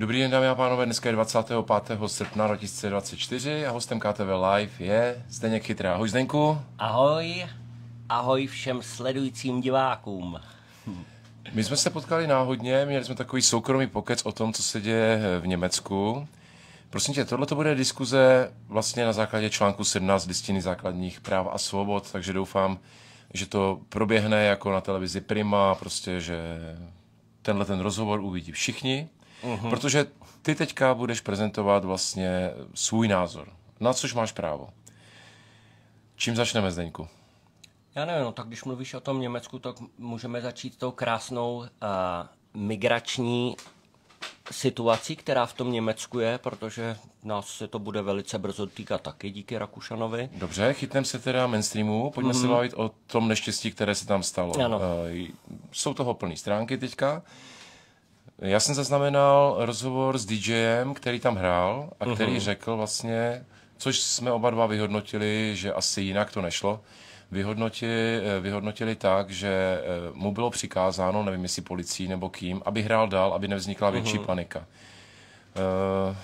Dobrý den, dámy a pánové, dneska je 25. srpna 2024 a hostem KTV Live je Zdeněk Chytrý. Ahoj Zdenku. Ahoj, ahoj všem sledujícím divákům. My jsme se potkali náhodně, měli jsme takový soukromý pokec o tom, co se děje v Německu. Prosím tě, tohle to bude diskuze vlastně na základě článku 17 listiny základních práv a svobod, takže doufám, že to proběhne jako na televizi Prima, prostě, že tenhle ten rozhovor uvidí všichni uh-huh. protože ty teďka budeš prezentovat vlastně svůj názor, na což máš právo. Čím začneme, Zdeňku? Já nevím, no tak když mluvíš o tom Německu, tak můžeme začít tou krásnou uh, migrační situací, která v tom Německu je, protože nás se to bude velice brzo týkat taky díky Rakušanovi. Dobře, chytneme se teda mainstreamu, pojďme mm-hmm. se bavit o tom neštěstí, které se tam stalo. Ano. Uh, jsou toho plné stránky teďka. Uh, já jsem zaznamenal rozhovor s DJem, který tam hrál a který uh-huh. řekl vlastně, což jsme oba dva vyhodnotili, že asi jinak to nešlo, vyhodnotili, eh, vyhodnotili tak, že eh, mu bylo přikázáno, nevím jestli policií nebo kým, aby hrál dál, aby nevznikla mhm. větší uh-huh. panika. Uh,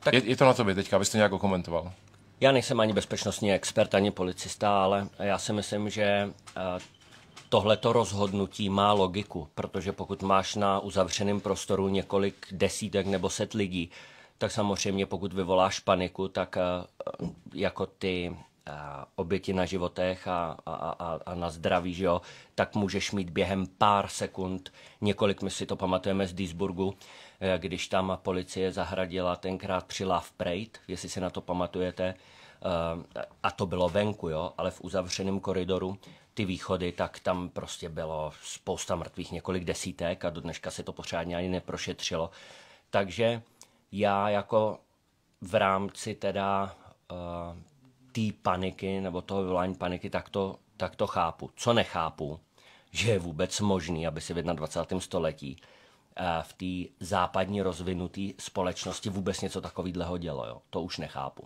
tak... je, je to na tobě teďka, abys to nějak komentoval. Já nejsem ani bezpečnostní expert, ani policista, ale já si myslím, že tohleto rozhodnutí má logiku, protože pokud máš na uzavřeném prostoru několik desítek nebo set lidí, tak samozřejmě pokud vyvoláš paniku, tak eh, jako ty eh, oběti na životech a, a, a, a na zdraví, že jo, tak můžeš mít během pár sekund, několik my si to pamatujeme z Duisburgu, eh, když tam policie zahradila tenkrát při Love Parade, jestli si na to pamatujete, Eh, a to bylo venku, jo, ale v uzavřeném koridoru ty východy, tak tam prostě bylo spousta mrtvých, několik desítek a do dneška se to pořádně ani neprošetřilo. Takže já jako v rámci teda uh, té paniky nebo toho vyvolání paniky, tak to, tak to chápu. Co nechápu, že je vůbec možný, aby si v 21. století uh, v té západní rozvinuté společnosti vůbec něco takového dělo. Jo? To už nechápu.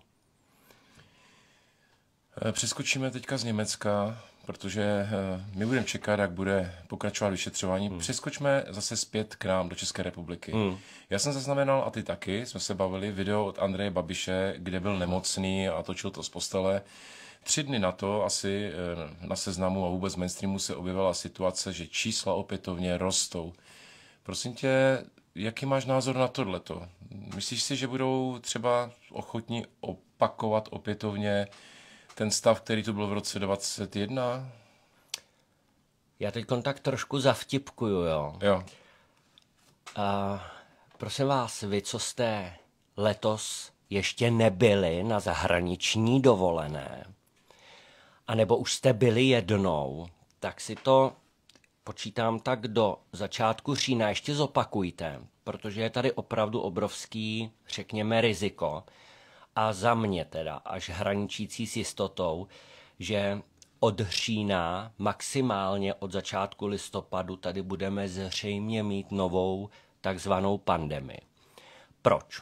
Eh, přeskočíme teďka z Německa, protože eh, my budeme čekat, jak bude pokračovat vyšetřování. Hmm. Přeskočme zase zpět k nám do České republiky. Hmm. Já jsem zaznamenal, a ty taky, jsme se bavili, video od Andreje Babiše, kde byl nemocný a točil to z postele. Tři dny na to asi eh, na seznamu a vůbec mainstreamu se objevila situace, že čísla opětovně rostou. Prosím tě, jaký máš názor na tohleto? Myslíš si, že budou třeba ochotní opakovat opětovně ten stav, který tu byl v roce 21? Já teď kontakt trošku zavtipkuju, jo. Jo. Uh, prosím vás, vy, co jste letos ještě nebyli na zahraniční dovolené, anebo už jste byli jednou, tak si to počítám tak do začátku října ještě zopakujte, protože je tady opravdu obrovský, řekněme, riziko, a za mě teda až hraničící s jistotou, že od října, maximálně od začátku listopadu, tady budeme zřejmě mít novou takzvanou pandemii. Proč?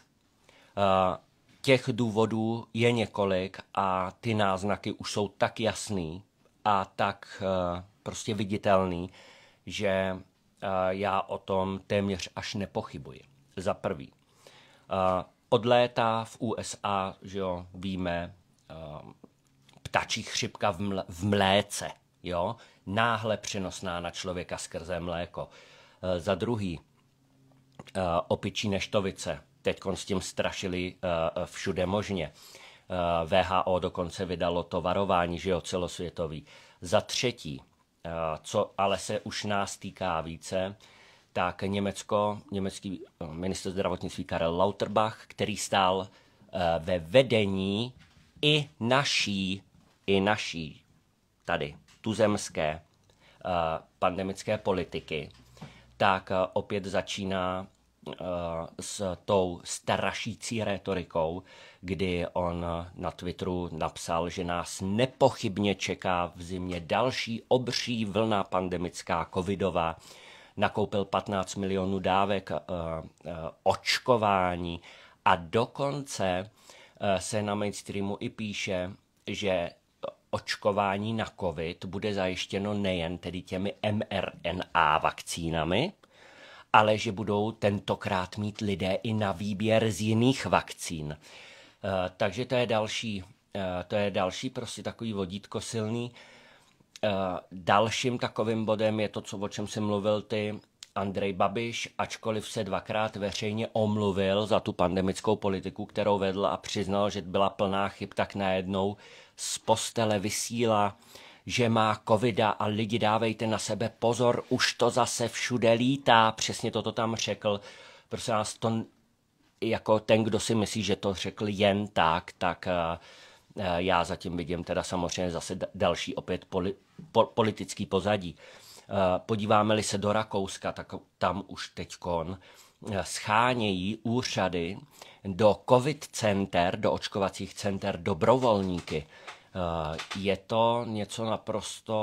Eh, těch důvodů je několik a ty náznaky už jsou tak jasný a tak eh, prostě viditelný, že eh, já o tom téměř až nepochybuji. Za prvý, odlétá v USA, že jo, víme, ehm, ptačí chřipka v, ml- v mléce, jo, náhle přenosná na člověka skrze mléko. Eh, za druhý, eh, opičí neštovice, teď s tím strašili eh, všude možně. VHO dokonce vydalo to varování, že jo, celosvětový. Za třetí, co ale se už nás týká více, tak Německo, německý eh, minister zdravotnictví Karel Lauterbach, který stál eh, ve vedení i naší, i naší, tady, tuzemské eh, pandemické politiky, tak opět začíná s tou strašící retorikou, kdy on na Twitteru napsal, že nás nepochybně čeká v zimě další obří vlna pandemická covidová, nakoupil 15 milionů dávek eh, eh, očkování a dokonce eh, se na mainstreamu i píše, že očkování na COVID bude zajištěno nejen tedy těmi mRNA vakcínami, ale že budou tentokrát mít lidé i na výběr z jiných vakcín. Takže to je další, to je další prostě takový vodítko silný, Eh, dalším takovým bodem je to, co, o čem jsem mluvil ty, Andrej Babiš, ačkoliv se dvakrát veřejně omluvil za tu pandemickou politiku, kterou vedl a přiznal, že byla plná chyb, tak najednou z postele vysílá, že má covida a lidi dávejte na sebe pozor, už to zase všude lítá, přesně toto tam řekl. Prosím vás, to jako ten, kdo si myslí, že to řekl jen tak, tak uh, Eh, já zatím vidím teda samozřejmě zase další opět poli, po, politický pozadí. Eh, podíváme-li se do Rakouska, tak tam už teď eh, schánějí úřady do covid center, do očkovacích center dobrovolníky. Je to něco naprosto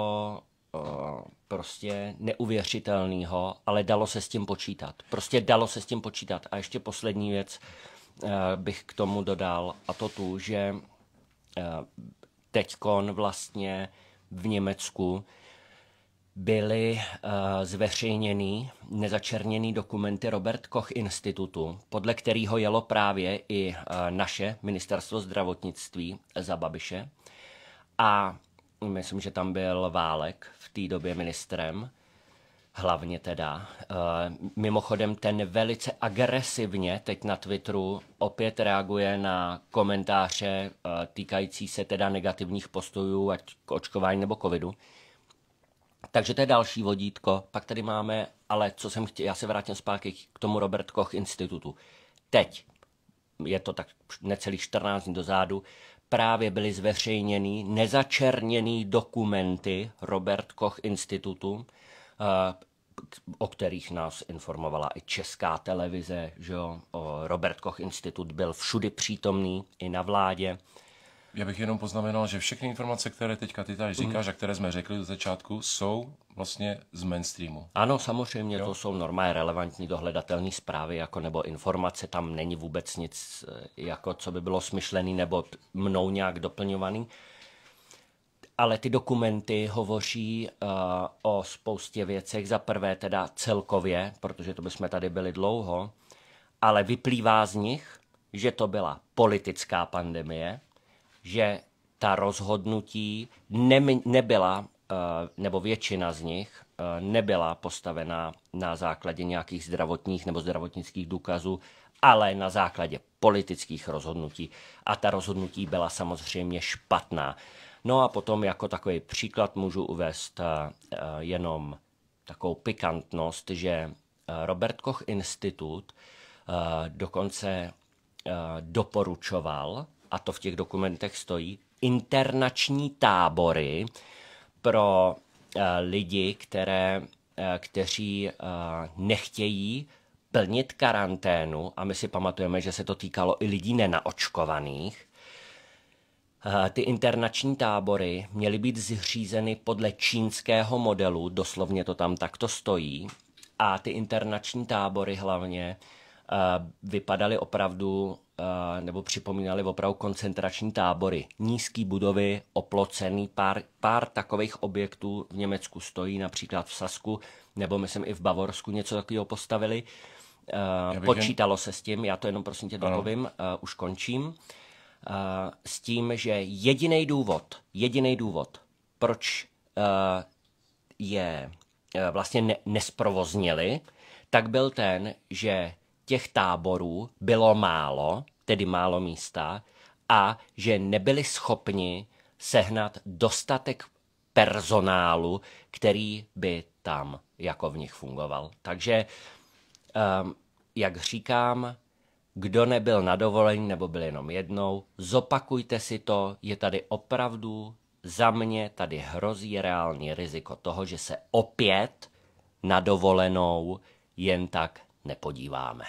prostě neuvěřitelného, ale dalo se s tím počítat. Prostě dalo se s tím počítat. A ještě poslední věc bych k tomu dodal, a to tu, že Eh, teďkon vlastně v Německu byly eh, zveřejněny nezačerněný dokumenty Robert Koch institutu, podle kterého jelo právě i eh, naše ministerstvo zdravotnictví za Babiše. A myslím, že tam byl Válek v té době ministrem hlavně teda. Eh, mimochodem ten velice agresivně teď na Twitteru opět reaguje na komentáře eh, týkající se teda negativních postojů, ať k očkování nebo covidu. Takže to je další vodítko. Pak tady máme, ale co jsem chtěl, já se vrátím zpátky k tomu Robert Koch institutu. Teď, je to tak necelých 14 dní dozadu, právě byly zveřejněny nezačerněný dokumenty Robert Koch institutu, Eh, o kterých nás informovala i česká televize, že jo? Robert Koch institut byl všudy přítomný, i na vládě. Já bych jenom poznamenal, že všechny informace, které teďka ty tady říkáš mm. a které jsme řekli do začátku, jsou vlastně z mainstreamu. Ano, samozřejmě jo? to jsou normálně relevantní dohledatelné zprávy, jako nebo informace, tam není vůbec nic, eh, jako co by bylo smyšlený nebo mnou nějak doplňovaný ale ty dokumenty hovoří uh, o spoustě věcech. Za prvé teda celkově, protože to bychom tady byli dlouho, ale vyplývá z nich, že to byla politická pandemie, že ta rozhodnutí ne- nebyla, uh, nebo většina z nich uh, nebyla postavená na základě nějakých zdravotních nebo zdravotnických důkazů, ale na základě politických rozhodnutí. A ta rozhodnutí byla samozřejmě špatná. No a potom jako takový příklad můžu uvést eh, eh, jenom takovou pikantnost, že eh, Robert Koch institut dokonce doporučoval, a to v těch dokumentech stojí, internační tábory pro lidi, které, kteří nechtějí plnit karanténu, a my si pamatujeme, že se to týkalo i lidí nenaočkovaných, Eh, ty internační tábory měly být zřízeny podle čínského modelu, doslovně to tam takto stojí, a ty internační tábory hlavně eh, vypadaly opravdu eh, nebo připomínaly opravdu koncentrační tábory. Nízké budovy, oplocený, pár, pár takových objektů v Německu stojí, například v Sasku, nebo myslím i v Bavorsku něco takového postavili. počítalo jen... se s tím, já to jenom prosím tě dopovím, už končím s tím, že jediný důvod, jediný důvod, proč je vlastně ne, nesprovoznili, tak byl ten, že těch táborů bylo málo, tedy málo místa, a že nebyli schopni sehnat dostatek personálu, který by tam jako v nich fungoval. Takže, um, jak říkám, kdo nebyl na dovolení nebo byl jenom jednou, zopakujte si to, je tady opravdu, za mě tady hrozí reální riziko toho, že se opět na dovolenou jen tak nepodíváme.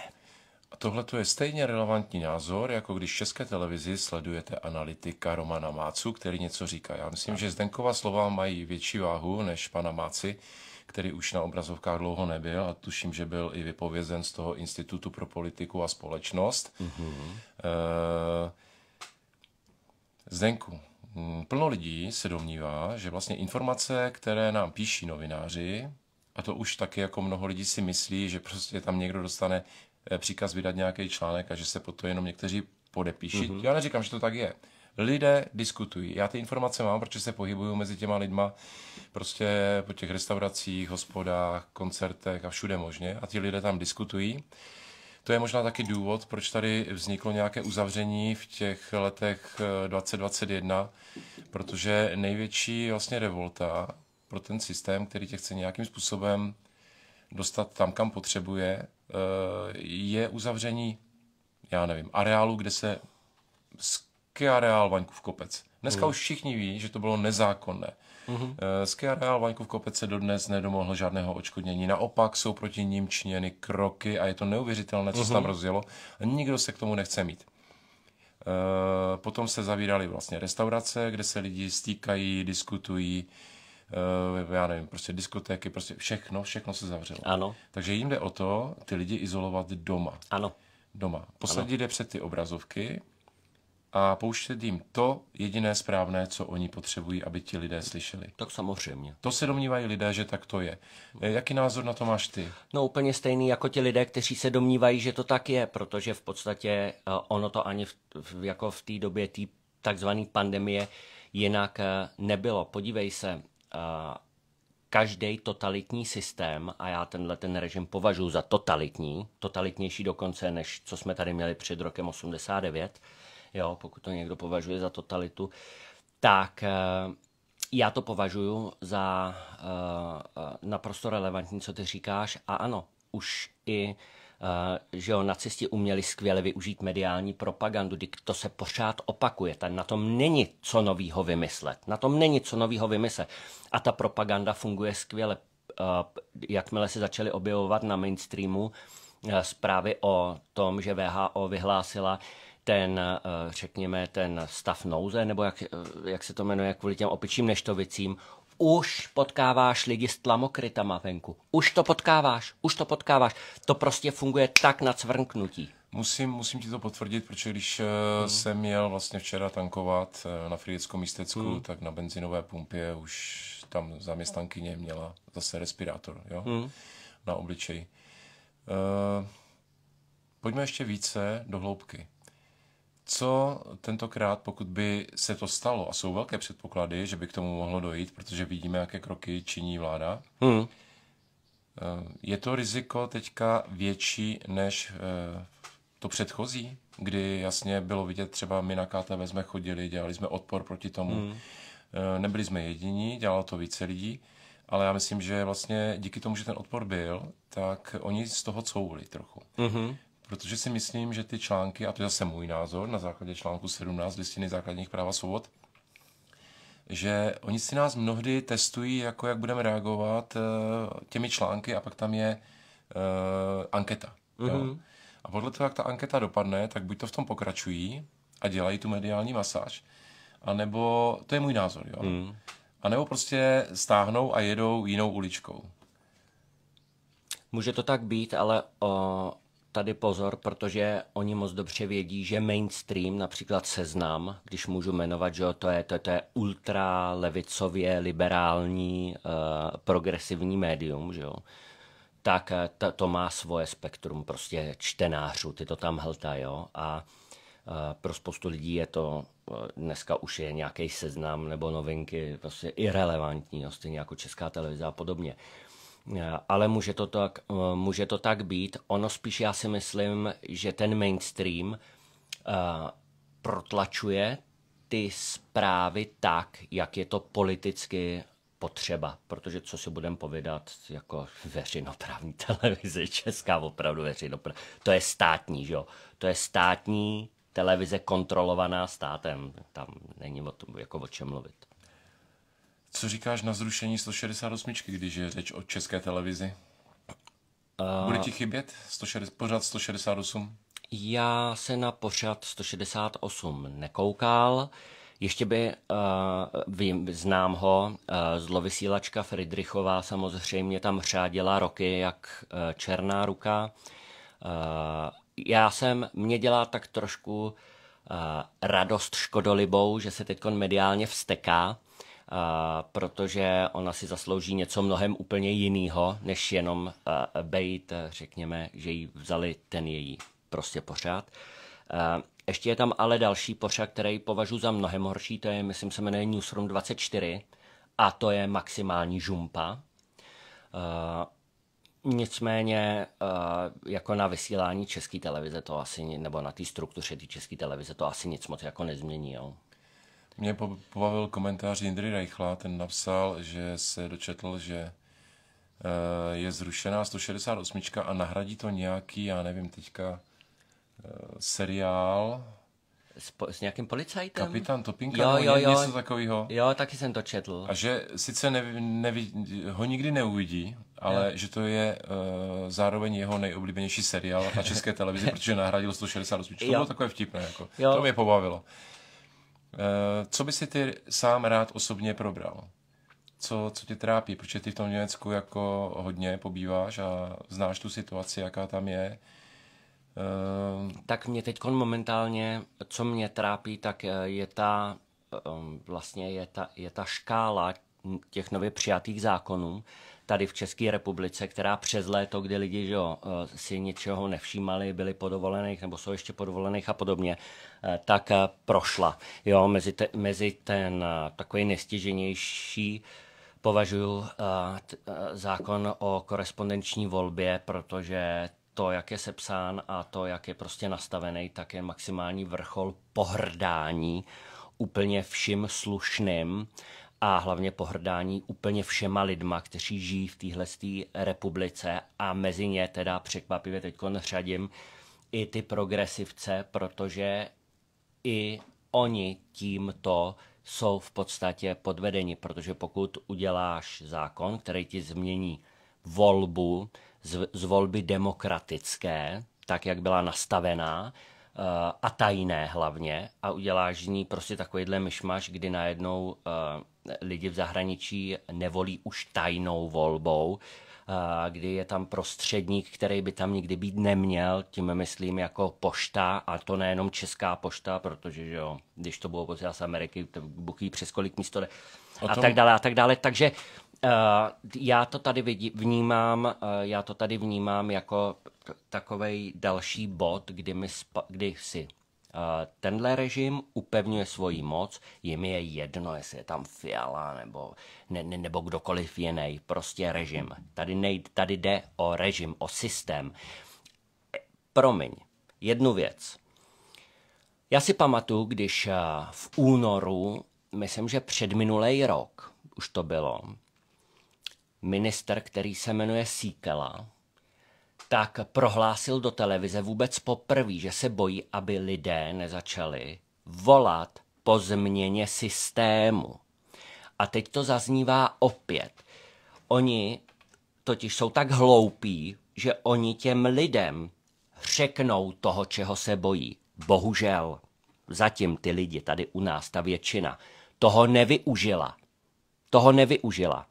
A tohle je stejně relevantní názor, jako když v České televizi sledujete analytika Romana Mácu, který něco říká. Já myslím, že Zdenkova slova mají větší váhu než pana Máci který už na obrazovkách dlouho nebyl a tuším, že byl i vypovězen z toho Institutu pro politiku a společnost. Mm-hmm. Zdenku, hm, plno lidí se domnívá, že vlastně informace, které nám píší novináři, a to už taky jako mnoho lidí si myslí, že prostě tam někdo dostane eh, příkaz vydat nějaký článek a že se po to jenom někteří podepíší. Mm-hmm. Já neříkám, že to tak je lidé diskutují. Já ty informace mám, protože se pohybuju mezi těma lidma prostě po těch restauracích, hospodách, koncertech a všude možně a ti lidé tam diskutují. To je možná taky důvod, proč tady vzniklo nějaké uzavření v těch letech 2021, eh, protože největší vlastně revolta pro ten systém, který tě chce nějakým způsobem dostat tam, kam potřebuje, eh, je uzavření, já nevím, areálu, kde se Kia areál Vaňku v kopec. Dneska mm. už všichni ví, že to bylo nezákonné. Mm-hmm. Z eh, Kia Real Vaňku v kopec se dodnes nedomohl žádného odškodnění. Naopak jsou proti ním činěny kroky a je to neuvěřitelné, co mm-hmm. se tam mhm. rozjelo. A nikdo se k tomu nechce mít. E, potom se zavíraly vlastně restaurace, kde se lidi stýkají, diskutují, Uh, já nevím, prostě diskotéky, prostě všechno, všechno se zavřelo. Ano. Takže jim jde o to, ty lidi izolovat doma. Ano. Doma. Poslední jde před ty obrazovky, a pouštět jim to jediné správné, co oni potřebují, aby ti lidé slyšeli. Tak samozřejmě. To se domnívají lidé, že tak to je. E, jaký názor na to máš ty? No úplně stejný jako ti lidé, kteří se domnívají, že to tak je, protože v podstatě e, ono to ani v, jako v té době té takzvané pandemie jinak e, nebylo. Podívej se, každý totalitní systém, a já tenhle ten režim považuji za totalitní, totalitnější dokonce, než co jsme tady měli před rokem 89, jo, pokud to někdo považuje za totalitu, tak eh, já to považuji za eh, naprosto relevantní, co ty říkáš. A ano, už i eh, že jo, nacisti uměli skvěle využít mediální propagandu, to se pořád opakuje, Tak na tom není co novýho vymyslet, na tom není co novýho vymyslet. A ta propaganda funguje skvěle. Jakmile se začaly objevovat na mainstreamu zprávy o tom, že VHO vyhlásila, ten, eh, řekněme, ten stav nouze, nebo jak, eh, jak se to jmenuje, kvůli těm opičím neštovicím, už potkáváš lidi s tlamokrytama venku. Už to potkáváš, už to potkáváš. To prostě funguje tak na cvrknutí. Musím, musím ti to potvrdit, protože když eh, hmm. jsem měl vlastně včera tankovat na Frýdeckom místecku, hmm. tak na benzinové pumpě už tam zaměstnankyně měla zase respirátor jo? Hmm. na obličeji. E, pojďme ještě více do hloubky. Co tentokrát, pokud by se to stalo, a jsou velké předpoklady, že by k tomu mohlo dojít, protože vidíme, jaké kroky činí vláda, hmm. Eh, je to riziko teďka větší než eh, to předchozí, kdy jasně bylo vidět, třeba my na KTV jsme chodili, dělali jsme odpor proti tomu. Hmm. Eh, nebyli jsme jediní, dělalo to více lidí, ale já myslím, že vlastně díky tomu, že ten odpor byl, tak oni z toho couvili trochu. Hmm protože si myslím, že ty články, a to je zase můj názor, na základě článku 17 listiny základních práv a svobod, že oni si nás mnohdy testují, jako jak budeme reagovat eh, těmi články a pak tam je uh, anketa. Mm-hmm. Jo? Mhm. A podle toho, jak ta anketa dopadne, tak buď to v tom pokračují a dělají tu mediální masáž, anebo, to je můj názor, jo? Mm. A nebo prostě stáhnou a jedou jinou uličkou. Může to tak být, ale o, eh, tady pozor, protože oni moc dobře vědí, že mainstream, například Seznam, když můžu jmenovat, že to je, to, to je ultra levicově liberální uh, progresivní médium, že jo, tak eh, to, to má svoje spektrum prostě čtenářů, ty to tam hltá, jo, a eh, pro spoustu lidí je to dneska už je nějaký seznam nebo novinky prostě irrelevantní, stejně jako česká televize a podobně. Uh, Eh, ale může to, tak, eh, může to tak být. Ono spíš já si myslím, že ten mainstream eh, protlačuje ty zprávy tak, jak je to politicky potřeba, protože co si budeme povídat jako veřejnoprávní televize, česká opravdu veřejnoprávní, to je státní, že jo? To je státní televize kontrolovaná státem, tam není o tom, jako o čem mluvit. Co říkáš na zrušení 168, když je řeč o české televizi? Uh, Bude ti chybět 160, pořád 168? Já se na pořad 168 nekoukal. Ještě by, uh, vím, znám ho, uh, zlovysílačka Friedrichová samozřejmě tam řádila roky jak uh, černá ruka. Uh, já jsem, mě dělá tak trošku uh, radost škodolibou, že se teď mediálně vsteká, Eh, protože ona si zaslouží něco mnohem úplně jiného, než jenom eh, bejt, eh, řekněme, že jí vzali ten její prostě pořád. Ještě je tam ale další pořad, který považuji za mnohem horší, to je, myslím, se jmenuje Newsroom 24 a to je maximální žumpa. Nicméně jako na vysílání české televize to asi, nebo na té struktuře té české televize to asi nic moc jako nezmění. Jo. Mě pobavil komentář Jindry Reichla, ten napsal, že se dočetl, že eh, je zrušená 168 a nahradí to nějaký, já nevím, teďka eh, seriál. S, s nějakým policajtem? Kapitán Topinka, jo, no, jo, jo. něco takového. Jo, taky jsem to četl. A že sice nevi, nevi, ho nikdy neuvidí, ale jo. že to je uh, zároveň jeho nejoblíbenější seriál na české televizi, protože nahradil 168. Jo. To bylo takové vtipné, jako. to mě pobavilo. Eh, co by si ty sám rád osobně probral? Co, co tě trápí? Protože ty v tom Německu jako hodně pobýváš a znáš tu situaci, jaká tam je. Eh, tak mě teď momentálně, co mě trápí, tak eh, je ta vlastně je ta, je ta škála těch nově přijatých zákonů, tady v České republice, která přes léto, kdy lidi že jo, eh, si ničeho nevšímali, byli podovolených nebo jsou ještě podovolených a podobně, eh, tak eh, prošla. Jo, mezi, te, mezi ten takový nestěženější považuji zákon o korespondenční volbě, protože to, jak je sepsán a to, jak je prostě nastavený, tak je maximální vrchol pohrdání úplně vším slušným a hlavně pohrdání úplně všema lidma, kteří žijí v téhle republice a mezi ně teda překvapivě teď řadím i ty progresivce, protože i oni tímto jsou v podstatě podvedeni, protože pokud uděláš zákon, který ti změní volbu z, z volby demokratické, tak jak byla nastavená, a tajné hlavně a uděláš z ní prostě takovýhle myšmaš, kdy najednou eh, lidi v zahraničí nevolí už tajnou volbou, eh, kdy je tam prostředník, který by tam nikdy být neměl, tím myslím jako pošta, a to nejenom česká pošta, protože že jo, když to bylo z Ameriky, to buky přes kolik místo jde, a tak dále, a tak dále. Takže Eh, já to tady vidí, vnímám, eh, já to tady vnímám jako takový další bod, kdy, my spa, kdy si eh, tenhle režim upevňuje svoji moc, jim je jedno, jestli je tam Fiala nebo, ne, ne, nebo kdokoliv jiný, prostě režim. Tady, nej, tady jde o režim, o systém. Promiň, jednu věc. Já si pamatuju, když v únoru, myslím, že před minulý rok, už to bylo, minister, který se jmenuje Síkela, tak prohlásil do televize vůbec poprvé, že se bojí, aby lidé nezačali volat po změně systému. A teď to zaznívá opět. Oni totiž jsou tak hloupí, že oni těm lidem řeknou toho, čeho se bojí. Bohužel, zatím ty lidi tady u nás, ta většina, toho nevyužila. Toho nevyužila.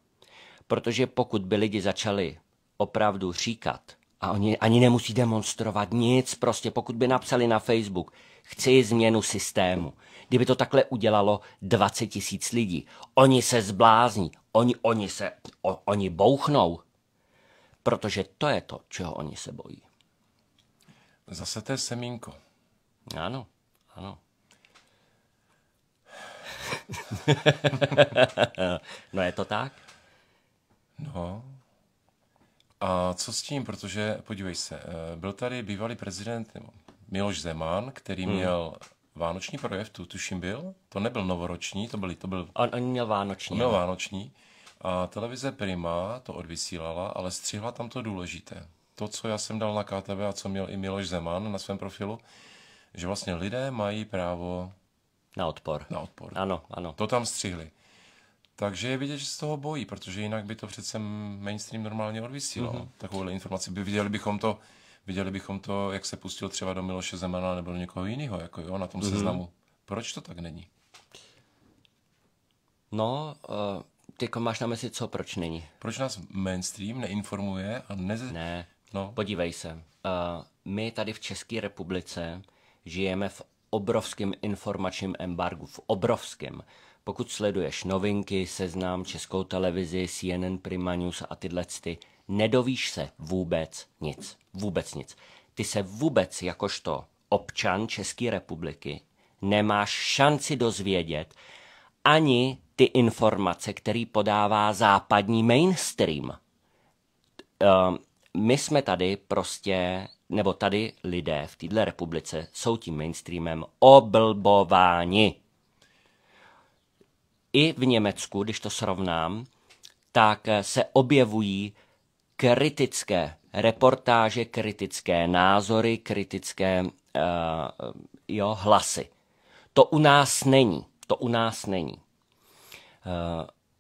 Protože pokud by lidi začali opravdu říkat, a oni ani nemusí demonstrovat nic, prostě pokud by napsali na Facebook, chci změnu systému. Kdyby to takhle udělalo 20 tisíc lidí, oni se zblázní, oni, oni se, o, oni bouchnou, protože to je to, čeho oni se bojí. Zase to je semínko. Ano, ano. no je to tak. No. A co s tím, protože podívej se, eh, byl tady bývalý prezident Miloš Zeman, který hmm. měl vánoční projev, tu tuším byl, to nebyl novoroční, to byl... To byl on, on měl vánoční. On měl no. vánoční. A televize Prima to odvysílala, ale střihla tam to důležité. To, co já jsem dal na KTV a co měl i Miloš Zeman na svém profilu, že vlastně lidé mají právo... Na odpor. Na odpor. Ano, ano. To tam střihli. Takže je vidět, že se toho bojí, protože jinak by to přece mainstream normálně odvysílal. Mm-hmm. Takovouhle informaci by viděli bychom to, viděli bychom to, jak se pustil třeba do Miloše Zemana nebo do někoho jiného, jako jo, na tom mm-hmm. seznamu. Proč to tak není? No, uh, eh, ty máš na mysli co, proč není? Proč nás mainstream neinformuje a ne... Ne, no. podívej se. Uh, my tady v České republice žijeme v obrovském informačním embargu, v obrovském. Pokud sleduješ novinky, seznám, českou televizi, CNN, Prima News a tyhle ty, nedovíš se vůbec nic. Vůbec nic. Ty se vůbec jakožto občan České republiky nemáš šanci dozvědět ani ty informace, které podává západní mainstream. Ehm, my jsme tady prostě, nebo tady lidé v této republice jsou tím mainstreamem oblbováni i v Německu, když to srovnám, tak eh, se objevují kritické reportáže, kritické názory, kritické uh, jo, hlasy. To u nás není. To u nás není. Uh,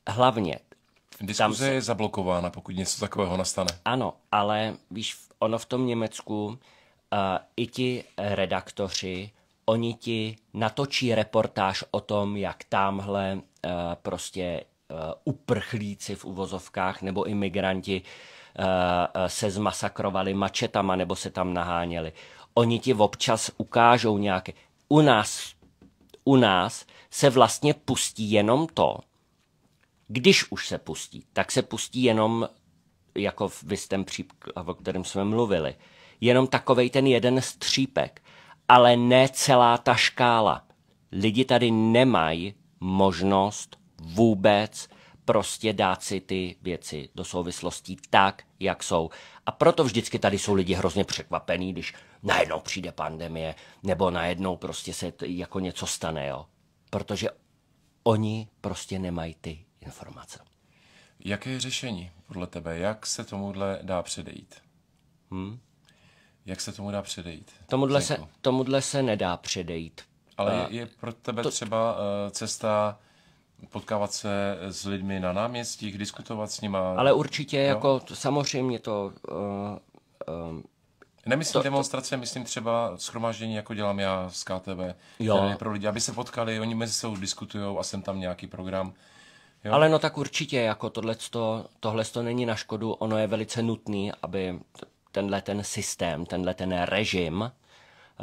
hlavně. Diskuze se... je zablokována, pokud něco takového nastane. Ano, ale víš, ono v tom Německu uh, i ti redaktoři, oni ti natočí reportáž o tom, jak tamhle Eh, prostě eh, uprchlíci v uvozovkách nebo imigranti eh, se zmasakrovali mačetama nebo se tam naháněli. Oni ti občas ukážou nějaké... U nás, u nás se vlastně pustí jenom to, když už se pustí, tak se pustí jenom, jako v jistém příkladu, o kterém jsme mluvili, jenom takovej ten jeden střípek, ale ne celá ta škála. Lidi tady nemají možnost vůbec prostě dát si ty věci do souvislostí tak, jak jsou. A proto vždycky tady jsou lidi hrozně překvapení, když najednou přijde pandemie, nebo najednou prostě se jako něco stane, jo. Protože oni prostě nemají ty informace. Jaké je řešení podle tebe? Jak se tomuhle dá předejít? Hmm? Jak se tomu dá předejít? Tomuhle se, tomuhle se nedá předejít, ale je, je pro tebe to... třeba eh, cesta potkávat se s lidmi na náměstích, diskutovat s nimi? Ale určitě, jo? jako to, samozřejmě to... Uh, um, Nemyslím to, demonstrace, to... myslím třeba schromáždění, jako dělám já z KTV, jo. pro lidi, aby se potkali, oni mezi sebou diskutují a jsem tam nějaký program. Jo. Ale no tak určitě, jako tohleto, tohle to není na škodu, ono je velice nutný, aby tenhle ten systém, tenhle ten režim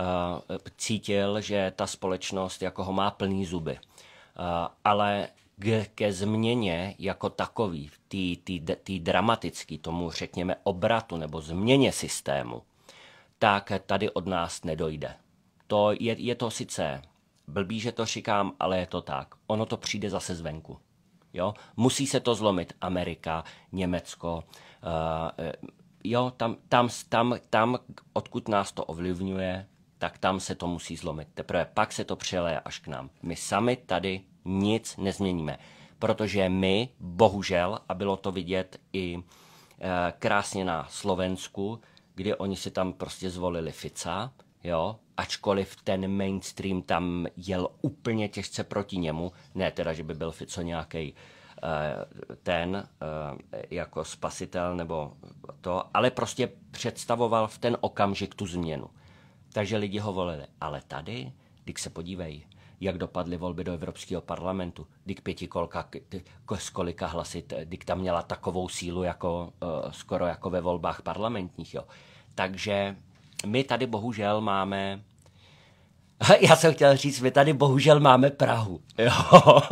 Eh, cítil, že ta společnost jako ho má plný zuby. Eh, ale k, ke změně jako takový, tý, tý, tý dramatický tomu, řekněme, obratu nebo změně systému, tak tady od nás nedojde. To je, je to sice blbý, že to říkám, ale je to tak. Ono to přijde zase zvenku. Jo? Musí se to zlomit Amerika, Německo, uh, jo, tam, tam, tam, tam, odkud nás to ovlivňuje, tak tam se to musí zlomit. Teprve pak se to přeleje až k nám. My sami tady nic nezměníme, protože my, bohužel, a bylo to vidět i e, krásně na Slovensku, kdy oni si tam prostě zvolili Fica, jo, ačkoliv ten mainstream tam jel úplně těžce proti němu, ne teda, že by byl Fico nějaký eh, ten eh, jako spasitel nebo to, ale prostě představoval v ten okamžik tu změnu. Takže lidi ho volili. Ale tady, když se podívej, jak dopadly volby do Evropského parlamentu. Dik pětikolka z kolika hlasy, když tam měla takovou sílu jako, eh, skoro jako ve volbách parlamentních. Jo. Takže my tady bohužel máme já jsem chtěl říct, my tady bohužel máme Prahu, jo,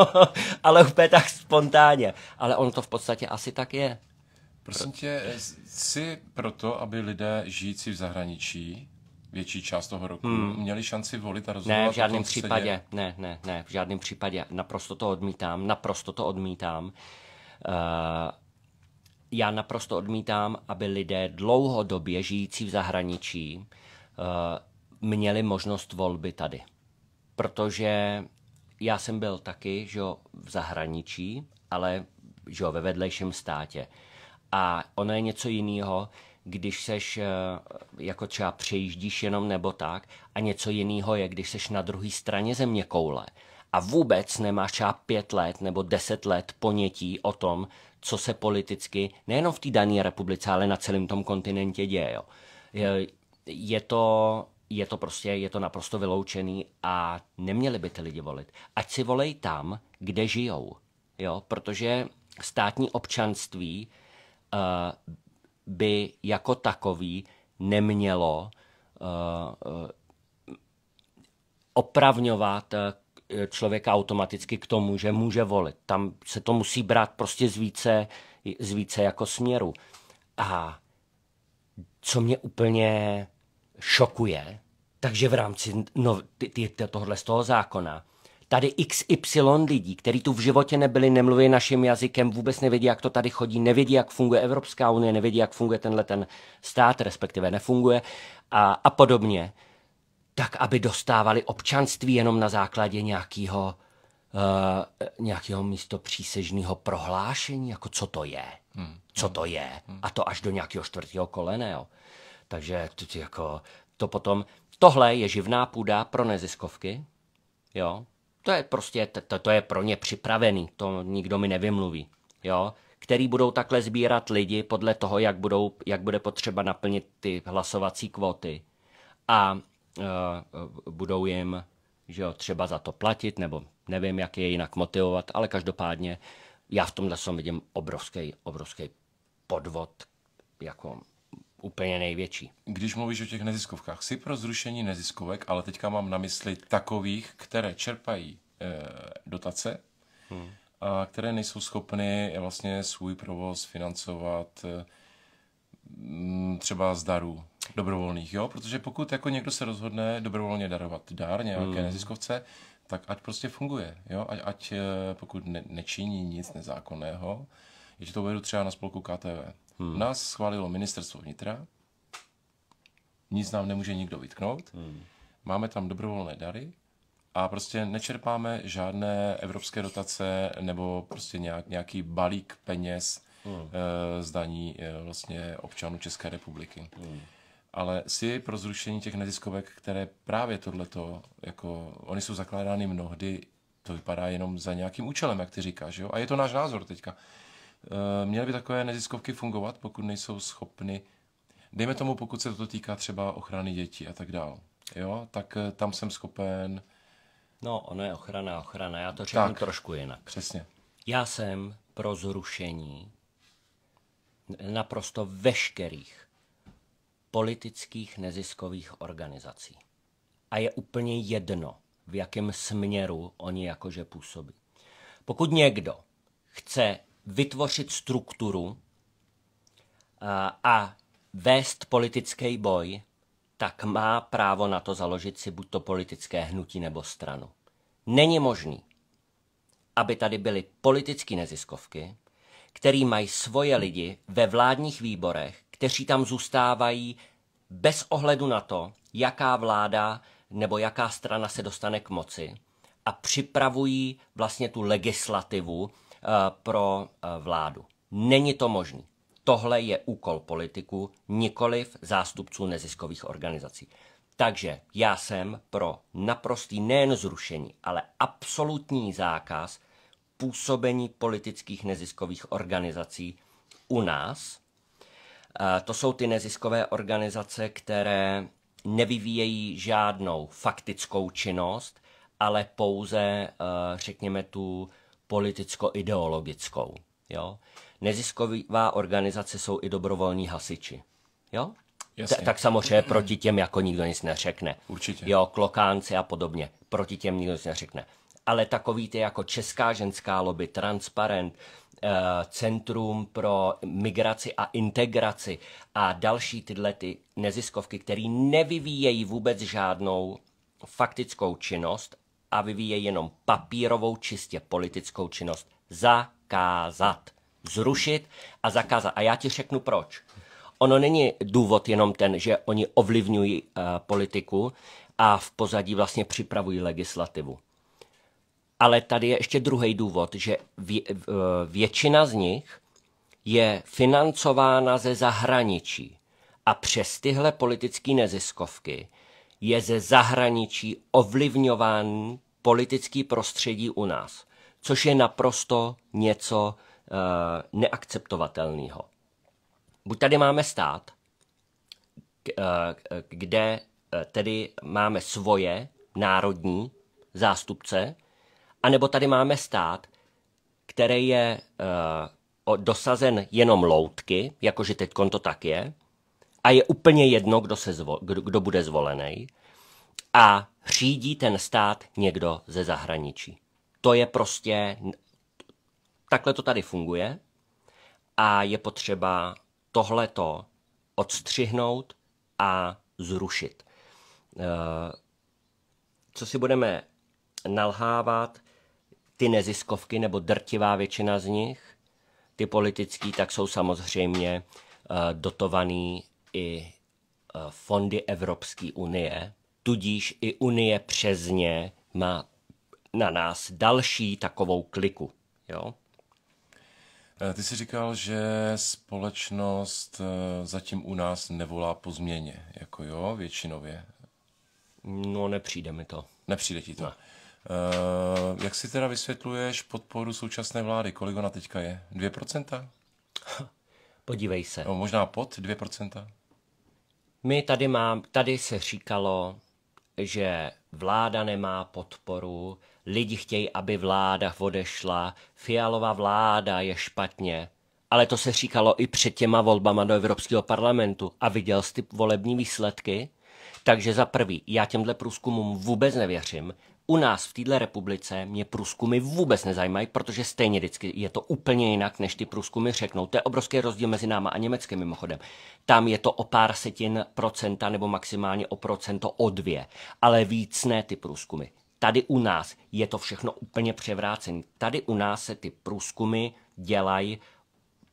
ale úplně tak spontánně, ale ono to v podstatě asi tak je. Prosím tě, jsi proto, aby lidé žijící v zahraničí větší část toho roku hmm. měli šanci volit a rozhodovat. Ne, v žádném případě, ne, ne, ne, v žádném případě. Naprosto to odmítám, naprosto to odmítám. Uh, já naprosto odmítám, aby lidé dlouhodobě žijící v zahraničí uh, měli možnost volby tady. Protože já jsem byl taky že jo, v zahraničí, ale že jo, ve vedlejším státě. A ono je něco jiného, když seš eh, jako třeba přejíždíš jenom nebo tak a něco jiného je, když seš na druhé straně země koule a vůbec nemáš třeba pět let nebo deset let ponětí o tom, co se politicky nejenom v té dané republice, ale na celém tom kontinentě děje. Jo. Je to, je to prostě, je to naprosto vyloučený a neměli by ty lidi volit. Ať si volej tam, kde žijou, jo, protože státní občanství uh, by jako takový nemělo eh, eh, opravňovat eh, člověka automaticky k tomu, že může volit. Tam se to musí brát prostě z více, z více jako směru. A co mě úplně šokuje, takže v rámci no, tohle tohohle z toho zákona, tady XY lidí, kteří tu v životě nebyli, nemluví naším jazykem, vůbec nevědí, jak to tady chodí, nevědí, jak funguje Evropská unie, nevědí, jak funguje tenhle ten stát, respektive nefunguje a, a podobně, tak aby dostávali občanství jenom na základě nějakého uh, eh, nějakého místo přísežného prohlášení, jako co to je, hmm. co to hmm. je, hmm. a to až do nějakého čtvrtého jo. Takže to, jako, to potom, tohle je živná půda pro neziskovky, jo, to je prostě, to, to je pro ně připravený, to nikdo mi nevymluví, jo, který budou takhle sbírat lidi podle toho, jak, budou, jak bude potřeba naplnit ty hlasovací kvóty a e, budou jim že jo, třeba za to platit, nebo nevím, jak je jinak motivovat, ale každopádně já v tomhle jsem vidím obrovský, obrovský podvod, jako úplně největší. Když mluvíš o těch neziskovkách, jsi pro zrušení neziskovek, ale teďka mám na mysli takových, které čerpají e, dotace, hmm. a které nejsou schopny vlastně svůj provoz financovat e, třeba z darů dobrovolných, jo? Protože pokud jako někdo se rozhodne dobrovolně darovat dár nějaké hmm. neziskovce, tak ať prostě funguje, jo? Ať, ať eh, pokud ne, nečiní nic nezákonného, je to uvedu třeba na spolku KTV. Hmm. Nás schválilo ministerstvo vnitra, nic nám nemůže nikdo vytknout, hmm. máme tam dobrovolné dary a prostě nečerpáme žádné evropské dotace nebo prostě nějak, nějaký balík peněz hmm. e, z daní e, vlastně občanů České republiky. Hmm ale si pro zrušení těch neziskovek, které právě tohleto, jako oni jsou zakládány mnohdy, to vypadá jenom za nějakým účelem, jak ty říkáš, jo? A je to náš názor teďka. Eh, měly by takové neziskovky fungovat, pokud nejsou schopny, dejme tomu, pokud se to týká třeba ochrany dětí a tak dál, jo, tak eh, tam jsem schopen... No, ono je ochrana, ochrana, já to řeknu tak, trošku jinak. Přesně. Já jsem pro zrušení naprosto veškerých politických neziskových organizací. A je úplně jedno, v jakém směru oni jakože působí. Pokud někdo chce vytvořit strukturu eh, a vést politický boj, tak má právo na to založit si buď to politické hnutí nebo stranu. Není možný, aby tady byly politické neziskovky, který mají svoje lidi ve vládních výborech, kteří tam zůstávají bez ohledu na to, jaká vláda nebo jaká strana se dostane k moci a připravují vlastně tu legislativu, Eh, pro eh, vládu. Není to možné. Tohle je úkol politiků, nikoliv zástupců neziskových organizací. Takže já jsem pro naprostý nejen zrušení, ale absolutní zákaz působení politických neziskových organizací u nás. Eh, to jsou ty neziskové organizace, které nevyvíjejí žádnou faktickou činnost, ale pouze, řekněme, tu politicko-ideologickou. Jo? Nezisková organizace jsou i dobrovolní hasiči. Jo? Jasně. tak samozřejmě proti těm jako nikdo nic neřekne. Určitě. Jo, klokánci a podobně. Proti těm nikdo nic neřekne. Ale takový ty jako Česká ženská lobby, Transparent, eh, Centrum pro migraci a integraci a další tyhle ty neziskovky, které nevyvíjejí vůbec žádnou faktickou činnost, a vyvíje jenom papírovou, čistě politickou činnost. Zakázat. Zrušit a zakázat. A já ti řeknu proč. Ono není důvod jenom ten, že oni ovlivňují uh, politiku a v pozadí vlastně připravují legislativu. Ale tady je ještě druhý důvod, že vě, eh, většina z nich je financována ze zahraničí. A přes tyhle politické neziskovky je ze zahraničí ovlivňován politický prostředí u nás, což je naprosto něco uh, neakceptovatelného. Buď tady máme stát, eh, kde eh, tedy máme svoje národní zástupce, anebo tady máme stát, který je uh, dosazen jenom loutky, jakože teď to tak je, a je úplně jedno, kdo, se zvo, kdo, kdo bude zvolený. A řídí ten stát někdo ze zahraničí. To je prostě, takhle to tady funguje a je potřeba tohleto odstřihnout a zrušit. Eh, co si budeme nalhávat, ty neziskovky nebo drtivá většina z nich, ty politický, tak jsou samozřejmě eh, dotovaný i e, fondy Evropské unie, tudíž i Unie přes ně má na nás další takovou kliku. Jo? E, ty jsi říkal, že společnost e, zatím u nás nevolá po změně, jako jo, většinově. No, nepřijde mi to. Nepřijde ti to. Ne. Uh, jak si teda vysvětluješ podporu současné vlády? Kolik ona teďka je? 2%? Podívej se. No, možná pod 2%? My tady, mám, tady se říkalo, že vláda nemá podporu, lidi chtějí, aby vláda odešla, fialová vláda je špatně. Ale to se říkalo i před těma volbama do Evropského parlamentu. A viděl jsi ty volební výsledky? Takže za prvý, já těmhle průzkumům vůbec nevěřím. U nás v této republice mě průzkumy vůbec nezajímají, protože stejně vždycky je to úplně jinak, než ty průzkumy řeknou. To je obrovský rozdíl mezi náma a Německem mimochodem. Tam je to o pár setin procenta nebo maximálně o procento o dvě, ale víc ne ty průzkumy. Tady u nás je to všechno úplně převrácené. Tady u nás se ty průzkumy dělají,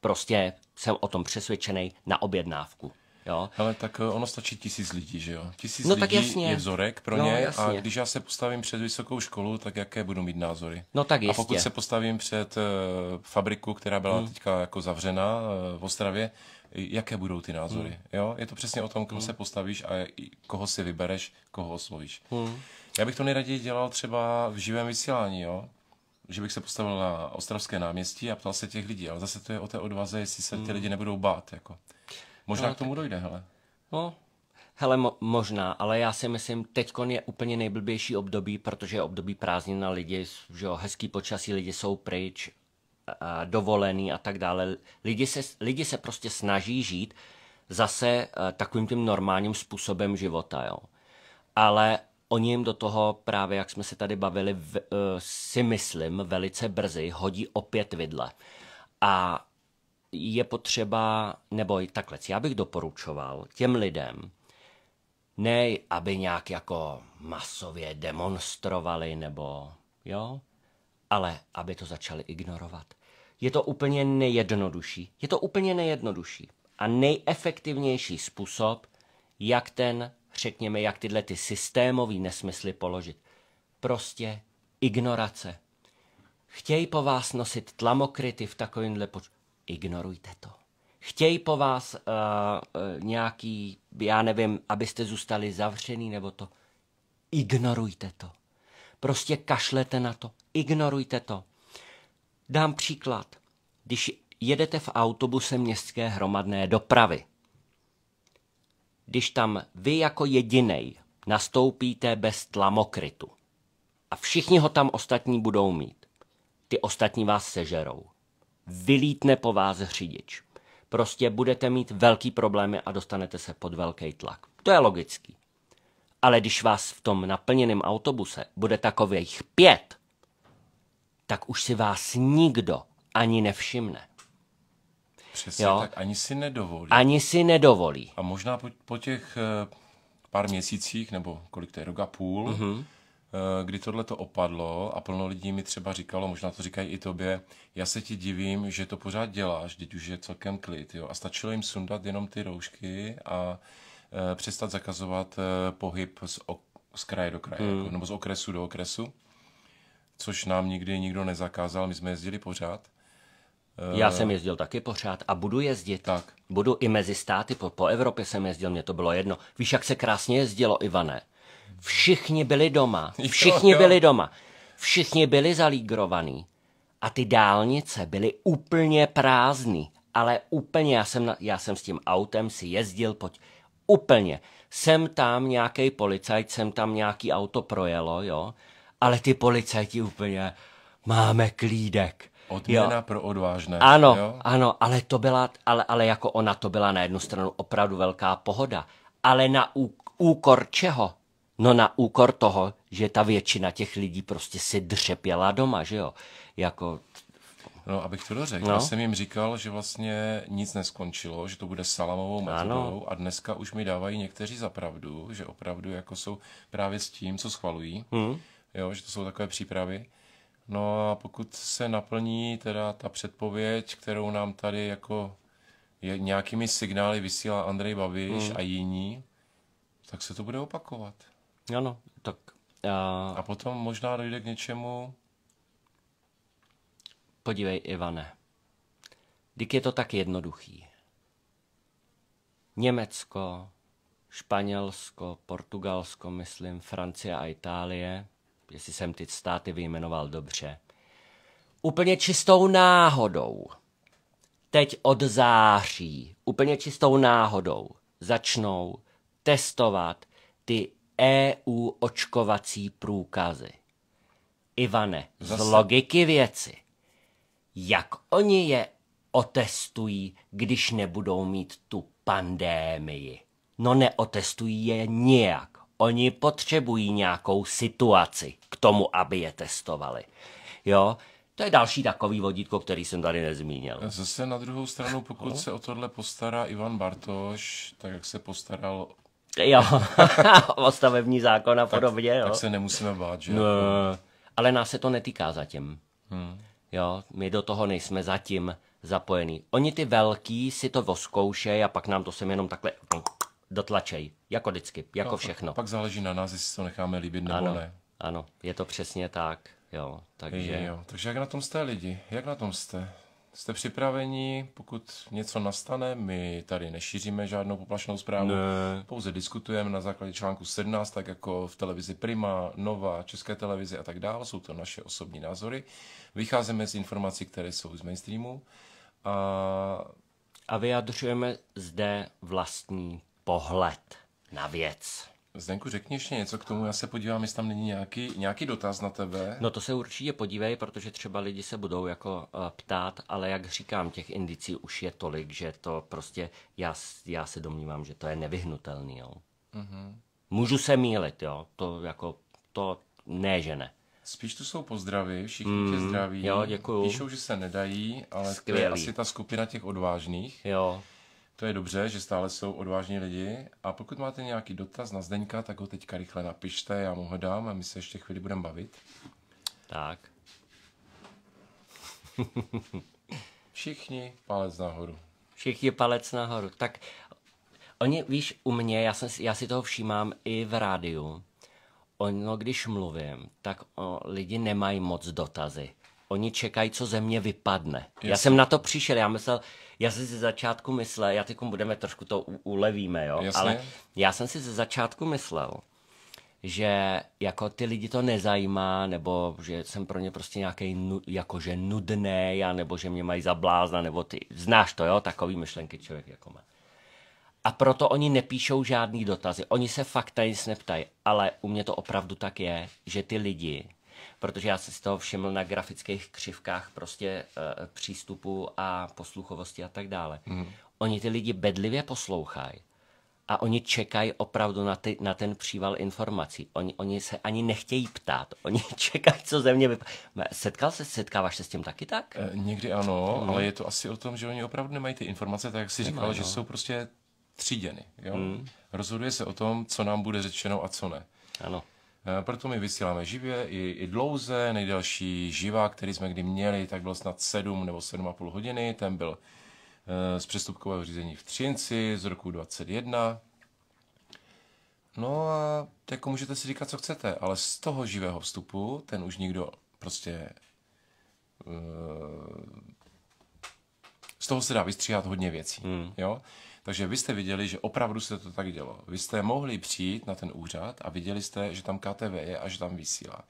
prostě jsem o tom přesvědčený, na objednávku. Jo. Ale tak eh, ono stačí tisíc lidí, že jo? Tisíc no, lidí tak jasně. je vzorek pro no, ně jasně. a když já se postavím před vysokou školu, tak jaké budu mít názory? No tak jistě. A pokud se postavím před uh, fabriku, která byla hmm. teďka jako zavřena uh, eh, v Ostravě, jaké budou ty názory? Hmm. Jo? Je to přesně o tom, kdo hmm. se postavíš a koho si vybereš, koho oslovíš. Hmm. Já bych to nejraději dělal třeba v živém vysílání, jo? že bych se postavil na ostravské náměstí a ptal se těch lidí, ale zase to je o té odvaze, jestli se ty hmm. lidi nebudou bát. Jako. Možná no, k tomu tak... dojde, hele. No, Hele, mo- možná, ale já si myslím, teď je úplně nejblbější období, protože je období prázdnin na lidi, že jo, hezký počasí, lidi jsou pryč, a dovolený a tak dále. Lidi se, lidi se prostě snaží žít zase e, takovým tím normálním způsobem života, jo. Ale oni jim do toho právě, jak jsme se tady bavili, v, e, si myslím, velice brzy hodí opět vidle. A je potřeba, nebo takhle, já bych doporučoval těm lidem, ne aby nějak jako masově demonstrovali nebo jo, ale aby to začali ignorovat. Je to úplně nejjednodušší. Je to úplně nejjednodušší a nejefektivnější způsob, jak ten, řekněme, jak tyhle ty systémové nesmysly položit. Prostě ignorace. Chtějí po vás nosit tlamokryty v takovémhle počtu ignorujte to. Chtějí po vás uh, uh, nějaký, já nevím, abyste zůstali zavřený nebo to. Ignorujte to. Prostě kašlete na to. Ignorujte to. Dám příklad. Když jedete v autobuse městské hromadné dopravy, když tam vy jako jediný nastoupíte bez tlamokrytu a všichni ho tam ostatní budou mít, ty ostatní vás sežerou vylítne po vás řidič. Prostě budete mít velký problémy a dostanete se pod velký tlak. To je logický. Ale když vás v tom naplněném autobuse bude takových pět, tak už si vás nikdo ani nevšimne. Přesně jo? tak, ani si nedovolí. Ani si nedovolí. A možná po, po těch eh, pár měsících, nebo kolik to je, roka půl, mm-hmm. Eh, kdy tohle to opadlo a plno lidí mi třeba říkalo, možná to říkají i tobě, já se ti divím, že to pořád děláš, teď už je celkem klid, jo. A stačilo jim sundat jenom ty roušky a eh, přestat zakazovat eh, pohyb z, ok, z kraje do kraje, mm. jako, hmm. nebo z okresu do okresu, což nám nikdy nikdo nezakázal, my jsme jezdili pořád. Já jsem jezdil taky pořád a budu jezdit. Tak. Budu i mezi státy, po, po Evropě jsem jezdil, mě to bylo jedno. Víš, jak se krásně jezdilo, Ivane? Všichni byli doma. Všichni jo, jo. byli doma. Všichni byli zalígrovaní. A ty dálnice byly úplně prázdný. Ale úplně, já jsem, já jsem s tím autem si jezdil, pojď, úplně. Jsem tam nějaký policajt, jsem tam nějaký auto projelo, jo. Ale ty policajti úplně, máme klídek. Odměna jo. pro odvážné. Ano, jo? ano, ale to byla, ale, ale jako ona to byla na jednu stranu opravdu velká pohoda, ale na ú, úkor čeho? No na úkor toho, že ta většina těch lidí prostě si dřepěla doma, že jo? Jako... No, abych to dořekl, no. já jsem jim říkal, že vlastně nic neskončilo, že to bude salamovou metodou a dneska už mi dávají někteří za pravdu, že opravdu jako jsou právě s tím, co schvalují, hmm. jo, že to jsou takové přípravy. No a pokud se naplní teda ta předpověď, kterou nám tady jako je, nějakými signály vysílá Andrej Babiš hmm. a jiní, tak se to bude opakovat. Ano, tak. A... a potom možná dojde k něčemu. Podívej, Ivane. Dik je to tak jednoduchý. Německo, Španělsko, Portugalsko, myslím, Francie a Itálie, jestli jsem ty státy vyjmenoval dobře, úplně čistou náhodou, teď od září, úplně čistou náhodou, začnou testovat ty EU očkovací průkazy. Ivane, Zase. z logiky věci, jak oni je otestují, když nebudou mít tu pandémii? No neotestují je nijak. Oni potřebují nějakou situaci k tomu, aby je testovali. Jo, to je další takový vodítko, který jsem tady nezmínil. Zase na druhou stranu, pokud se o tohle postará Ivan Bartoš, tak jak se postaral Jo, o stavební zákon a podobně. Tak, jo. tak se nemusíme bát, že? No, ale nás se to netýká zatím. Hmm. Jo, my do toho nejsme zatím zapojení. Oni ty velký si to voskoušej a pak nám to sem jenom takhle dotlačej. Jako vždycky, jako no, všechno. Pak záleží na nás, jestli to necháme líbit nebo ano, ne. Ano, je to přesně tak. Jo, takže... Je, jo. takže jak na tom jste lidi? Jak na tom jste? Jste připraveni, pokud něco nastane, my tady nešíříme žádnou poplašnou zprávu, ne. pouze diskutujeme na základě článku 17, tak jako v televizi Prima, Nova, České televizi a tak dále, jsou to naše osobní názory. Vycházíme z informací, které jsou z mainstreamu a... A vyjadřujeme zde vlastní pohled na věc. Zdenku, řekni ještě něco k tomu, já se podívám, jestli tam není nějaký, nějaký dotaz na tebe. No to se určitě podívej, protože třeba lidi se budou jako uh, ptát, ale jak říkám, těch indicí už je tolik, že to prostě, já, já se domnívám, že to je nevyhnutelný, jo. Mm-hmm. Můžu se mílit, jo, to jako, to ne, že ne. Spíš tu jsou pozdravy, všichni mm, tě zdraví. Jo, děkuju. Píšou, že se nedají, ale Skvělý. to je asi ta skupina těch odvážných. Jo. To je dobře, že stále jsou odvážní lidi a pokud máte nějaký dotaz na Zdeňka, tak ho teďka rychle napište, já mu ho dám a my se ještě chvíli budeme bavit. Tak. Všichni palec nahoru. Všichni palec nahoru. Tak oni, víš, u mě, já, jsem, já si toho všímám i v rádiu, ono, když mluvím, tak o, lidi nemají moc dotazy. Oni čekají, co ze mě vypadne. Jestli. Já jsem na to přišel, já myslel, já si ze začátku myslel, já teď budeme trošku to u, ulevíme, jo, Jasně. ale já jsem si ze začátku myslel, že jako ty lidi to nezajímá, nebo že jsem pro ně prostě nějaký nu, jakože nudný, a nebo že mě mají za blázna, nebo ty, znáš to, jo, takový myšlenky člověk jako má. A proto oni nepíšou žádný dotazy, oni se fakt na nic neptají, ale u mě to opravdu tak je, že ty lidi protože já si z toho všiml na grafických křivkách prostě uh, přístupu a posluchovosti a tak dále. Mm. Oni ty lidi bedlivě poslouchají a oni čekají opravdu na, ty, na ten příval informací. Oni, oni se ani nechtějí ptát, oni čekají, co ze mě vypadá. Setkal se, setkáváš se s tím taky tak? E, někdy ano, mm. ale je to asi o tom, že oni opravdu nemají ty informace, tak jak jsi říkal, no. že jsou prostě tříděny. Jo? Mm. Rozhoduje se o tom, co nám bude řečeno a co ne. Ano. Eh, proto my vysíláme živě i, i dlouze. Nejdelší živá, který jsme kdy měli, tak byl snad 7 nebo 7,5 hodiny. Ten byl eh, z přestupkového řízení v Třinci z roku 21. No a jako můžete si říkat, co chcete, ale z toho živého vstupu ten už nikdo prostě eh, z toho se dá vystříhat hodně věcí. Hmm. Jo? Takže vy jste viděli, že opravdu se to tak dělo. Vy jste mohli přijít na ten úřad a viděli jste, že tam KTV je a že tam vysílá.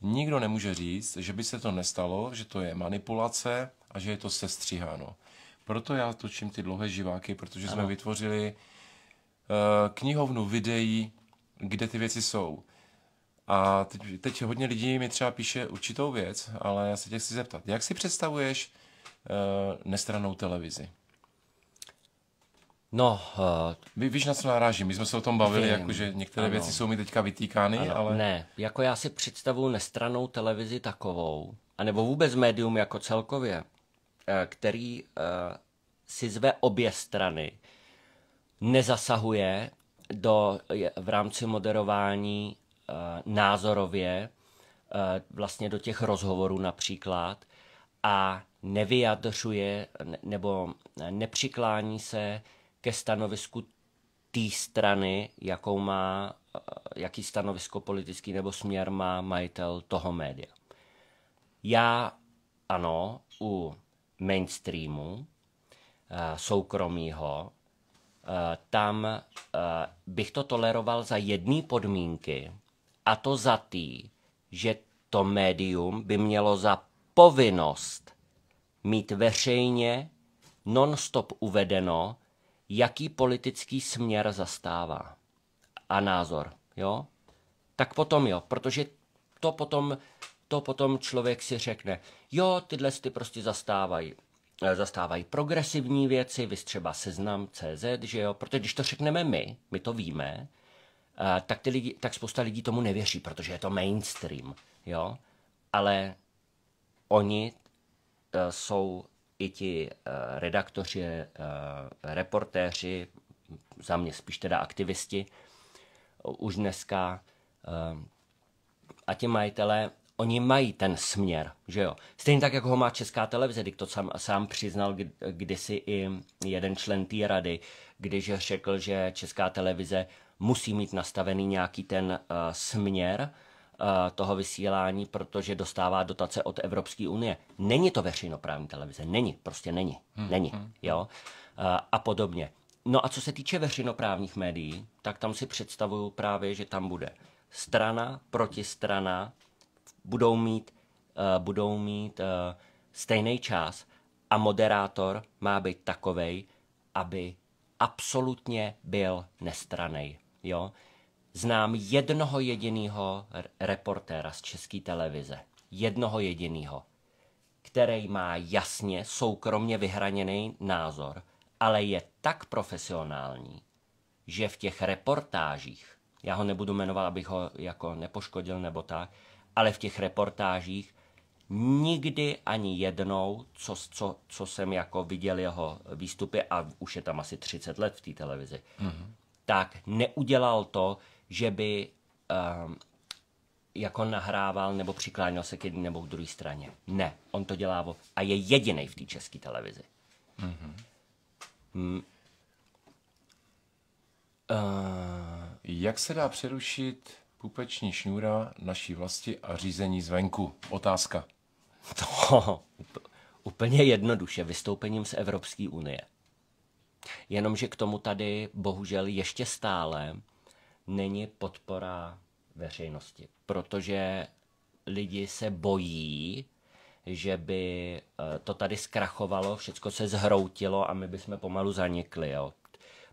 Nikdo nemůže říct, že by se to nestalo, že to je manipulace a že je to sestříháno. Proto já točím ty dlouhé živáky, protože ano. jsme vytvořili eh, knihovnu videí, kde ty věci jsou. A teď, teď hodně lidí mi třeba píše určitou věc, ale já se tě chci zeptat. Jak si představuješ uh, eh, nestranou televizi? No, uh, víš, na co narážím? My jsme se o tom bavili, jako, že některé ano. věci jsou mi teďka vytýkány, ano. ale... Ne, jako já si představuji nestranou televizi takovou, anebo vůbec médium jako celkově, eh, který uh, si zve obě strany, nezasahuje do, v rámci moderování uh, názorově, uh, vlastně do těch rozhovorů například, a nevyjadřuje nebo nepřiklání se ke stanovisku té strany, jakou má, eh, jaký stanovisko politický nebo směr má majitel toho média. Já ano, u mainstreamu, eh, soukromího, eh, tam bych to toleroval za jedné podmínky, a to za tý, že to médium by mělo za povinnost mít veřejně non-stop uvedeno, jaký politický směr zastává a názor, jo? Tak potom jo, protože to potom, to potom člověk si řekne, jo, tyhle ty prostě zastávají eh, zastávají progresivní věci, vy třeba seznam CZ, že jo, protože když to řekneme my, my to víme, eh, tak, ty lidi, tak spousta lidí tomu nevěří, protože je to mainstream, jo, ale oni eh, jsou i ti eh, redaktoři, eh, reportéři, za mě spíš teda aktivisti, eh, už dneska a ti majitelé, oni mají ten směr, že jo. Stejně tak, jako ho má česká televize, když to sám, sám přiznal kdysi i jeden člen té rady, když řekl, že česká televize musí mít nastavený nějaký ten uh, směr, Eh, toho vysílání, protože dostává dotace od Evropské unie. Není to veřejnoprávní televize, není, prostě není, hmm, není, hmm, hmm. jo, eh, a podobně. No a co se týče veřejnoprávních médií, tak tam si představuju právě, že tam bude strana, proti strana budou mít, uh, budou mít uh, stejný čas a moderátor má být takovej, aby absolutně byl nestranej, jo znám jednoho jediného reportéra z české televize. Jednoho jediného, který má jasně soukromně vyhraněný názor, ale je tak profesionální, že v těch reportážích, já ho nebudu jmenovat, abych ho jako nepoškodil nebo tak, ale v těch reportážích nikdy ani jednou, co, co, co jsem jako viděl jeho výstupy, a už je tam asi 30 let v té televizi, mm-hmm. tak neudělal to, že by um, jako nahrával nebo přikláněl se k jedné nebo k druhé straně. Ne, on to dělá a je jediný v té české televizi. Mm-hmm. Mm. Uh... Jak se dá přerušit pupeční šňůra naší vlasti a řízení zvenku? Otázka. To úplně jednoduše vystoupením z Evropské unie. Jenomže k tomu tady bohužel ještě stále není podpora veřejnosti, protože lidi se bojí, že by eh, to tady zkrachovalo, všechno se zhroutilo a my bychom pomalu zanikli. Jo.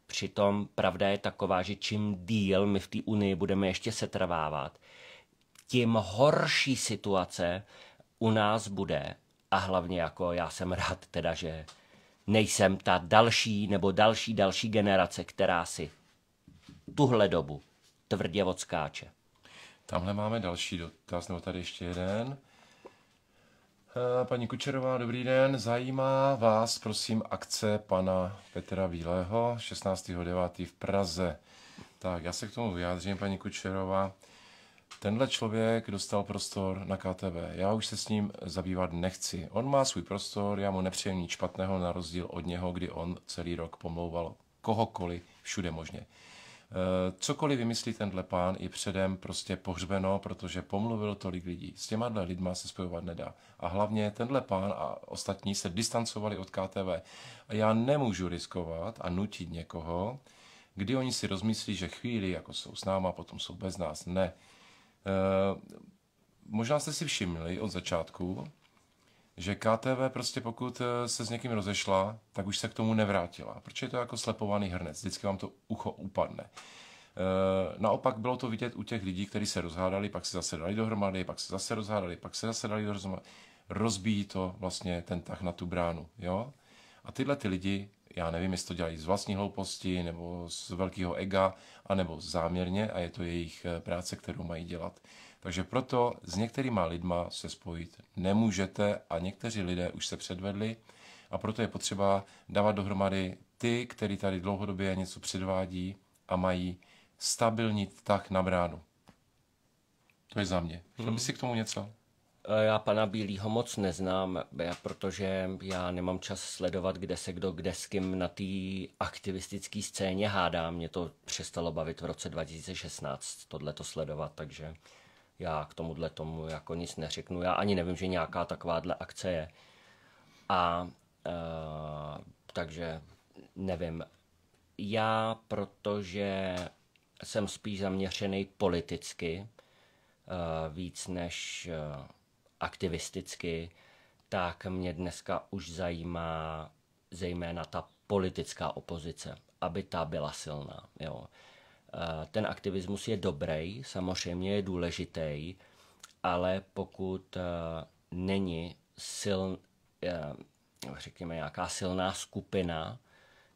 Přitom pravda je taková, že čím díl my v té Unii budeme ještě setrvávat, tím horší situace u nás bude. A hlavně jako já jsem rád teda, že nejsem ta další nebo další, další generace, která si tuhle dobu, tvrdě odskáče. Tamhle máme další dotaz, nebo tady ještě jeden. Eh, paní Kučerová, dobrý den. Zajímá vás, prosím, akce pana Petra Bílého 16.9. v Praze. Tak, já se k tomu vyjádřím, paní Kučerová. Tenhle člověk dostal prostor na KTV. Já už se s ním zabývat nechci. On má svůj prostor, já mu nepřejem nic špatného na rozdíl od něho, kdy on celý rok pomlouval kohokoliv všude možně. Eh, cokoliv vymyslí tenhle pán, je předem prostě pohřbeno, protože pomluvil tolik lidí. S těma lidma se spojovat nedá. A hlavně tenhle pán a ostatní se distancovali od KTV. A já nemůžu riskovat a nutit někoho, kdy oni si rozmyslí, že chvíli, jako jsou s náma, potom jsou bez nás. Ne. E, možná jste si všimli od začátku, že KTV prostě pokud eh, se s někým rozešla, tak už se k tomu nevrátila, protože je to jako slepovaný hrnec, vždycky vám to ucho upadne. Eh, naopak bylo to vidět u těch lidí, kteří se rozhádali, pak se zase dali dohromady, pak se zase rozhádali, pak se zase dali dohromady. Rozbíjí to vlastně ten tah na tu bránu, jo? A tyhle ty lidi, já nevím, jestli to dělají z vlastní hlouposti, nebo z velkého ega, anebo záměrně, a je to jejich eh, práce, kterou mají dělat takže proto s některýma lidma se spojit nemůžete a někteří lidé už se předvedli a proto je potřeba dávat dohromady ty, který tady dlouhodobě něco předvádí a mají stabilní tak na bránu. To je za mě. Chtěl hmm. si k tomu něco? E, já pana Bílýho moc neznám, protože já nemám čas sledovat, kde se kdo kde s kým na té aktivistické scéně hádá. Mě to přestalo bavit v roce 2016, tohle to sledovat, takže já k tomuhle tomu jako nic neřeknu. Já ani nevím, že nějaká takováhle akce je. A e, takže nevím. Já, protože jsem spíš zaměřený politicky, e, víc než e, aktivisticky, tak mě dneska už zajímá zejména ta politická opozice, aby ta byla silná. Jo. Eh, ten aktivismus je dobrý, samozřejmě je důležitý, ale pokud eh, není sil, eh, řekněme nějaká silná skupina,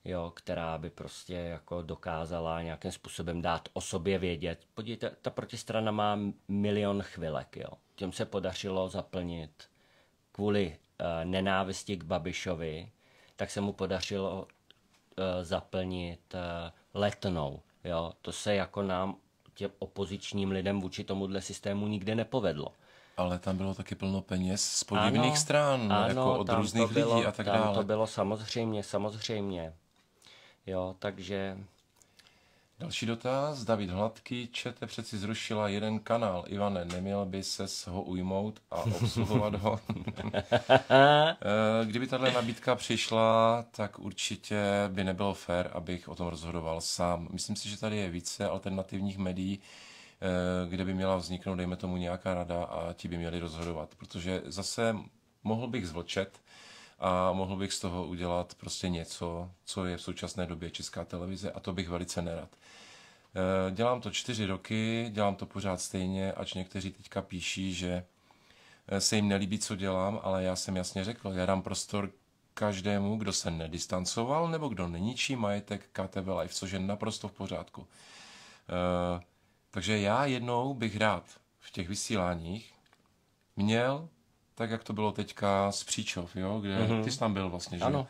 jo, která by prostě jako dokázala nějakým způsobem dát o sobě vědět. Podívejte, ta protistrana má milion chvilek, jo. Těm se podařilo zaplnit kvůli uh, nenávisti k Babišovi, tak se mu podařilo uh, zaplnit uh, letnou. Jo, to se jako nám, těm opozičním lidem vůči tomuhle systému nikdy nepovedlo. Ale tam bylo taky plno peněz z podivných ano, stran, jako ano, jako od různých bylo, lidí a tak tam dále. to bylo samozřejmě, samozřejmě. Jo, takže Další dotaz. David Hladký. Čete přeci zrušila jeden kanál. Ivane, neměl by se ho ujmout a obsluhovat ho? Eh, kdyby tahle nabídka přišla, tak určitě by nebylo fér, abych o tom rozhodoval sám. Myslím si, že tady je více alternativních médií, eh, kde by měla vzniknout, dejme tomu, nějaká rada a ti by měli rozhodovat. Protože zase mohl bych zvlčet, a mohl bych z toho udělat prostě něco, co je v současné době česká televize a to bych velice nerad. E, dělám to čtyři roky, dělám to pořád stejně, ač někteří teďka píší, že e, se jim nelíbí, co dělám, ale já jsem jasně řekl, já dám prostor každému, kdo se nedistancoval nebo kdo neníčí majetek KTV Live, což je naprosto v pořádku. E, takže já jednou bych rád v těch vysíláních měl tak jak to bylo teďka s Příčov, jo, kde mm-hmm. ty jsi tam byl vlastně, že? Ano.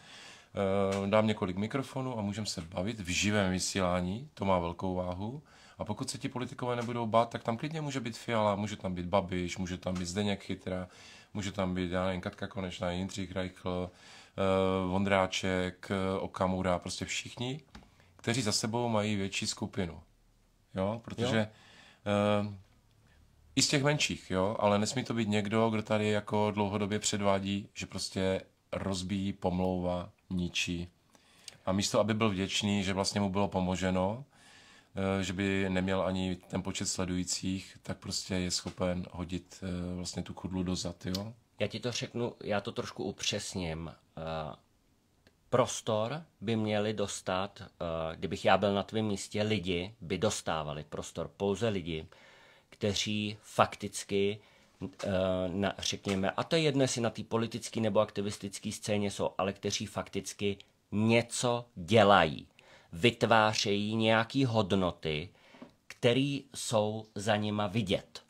Eh, dám několik mikrofonů a můžeme se bavit v živém vysílání, to má velkou váhu. A pokud se ti politikové nebudou bát, tak tam klidně může být Fiala, může tam být Babiš, může tam být Zdeněk Chytra, může tam být, já nevím, Katka Konečná, Jindřich Reichl, eh, Vondráček, eh, Okamura, prostě všichni, kteří za sebou mají větší skupinu. Jo, protože jo. I z těch menších, jo, ale nesmí to být někdo, kdo tady jako dlouhodobě předvádí, že prostě rozbíjí, pomlouvá, ničí. A místo, aby byl vděčný, že vlastně mu bylo pomoženo, eh, že by neměl ani ten počet sledujících, tak prostě je schopen hodit eh, vlastně tu kudlu do zad, jo? Já ti to řeknu, já to trošku upřesním. Eh, prostor by měli dostat, kdybych já byl na tvém místě, lidi by dostávali prostor, pouze lidi, kteří fakticky eh, na, řekněme, a to je jedno, jestli na té politické nebo aktivistické scéně jsou, ale kteří fakticky něco dělají. Vytvářejí nějaké hodnoty, které jsou za nima vidět.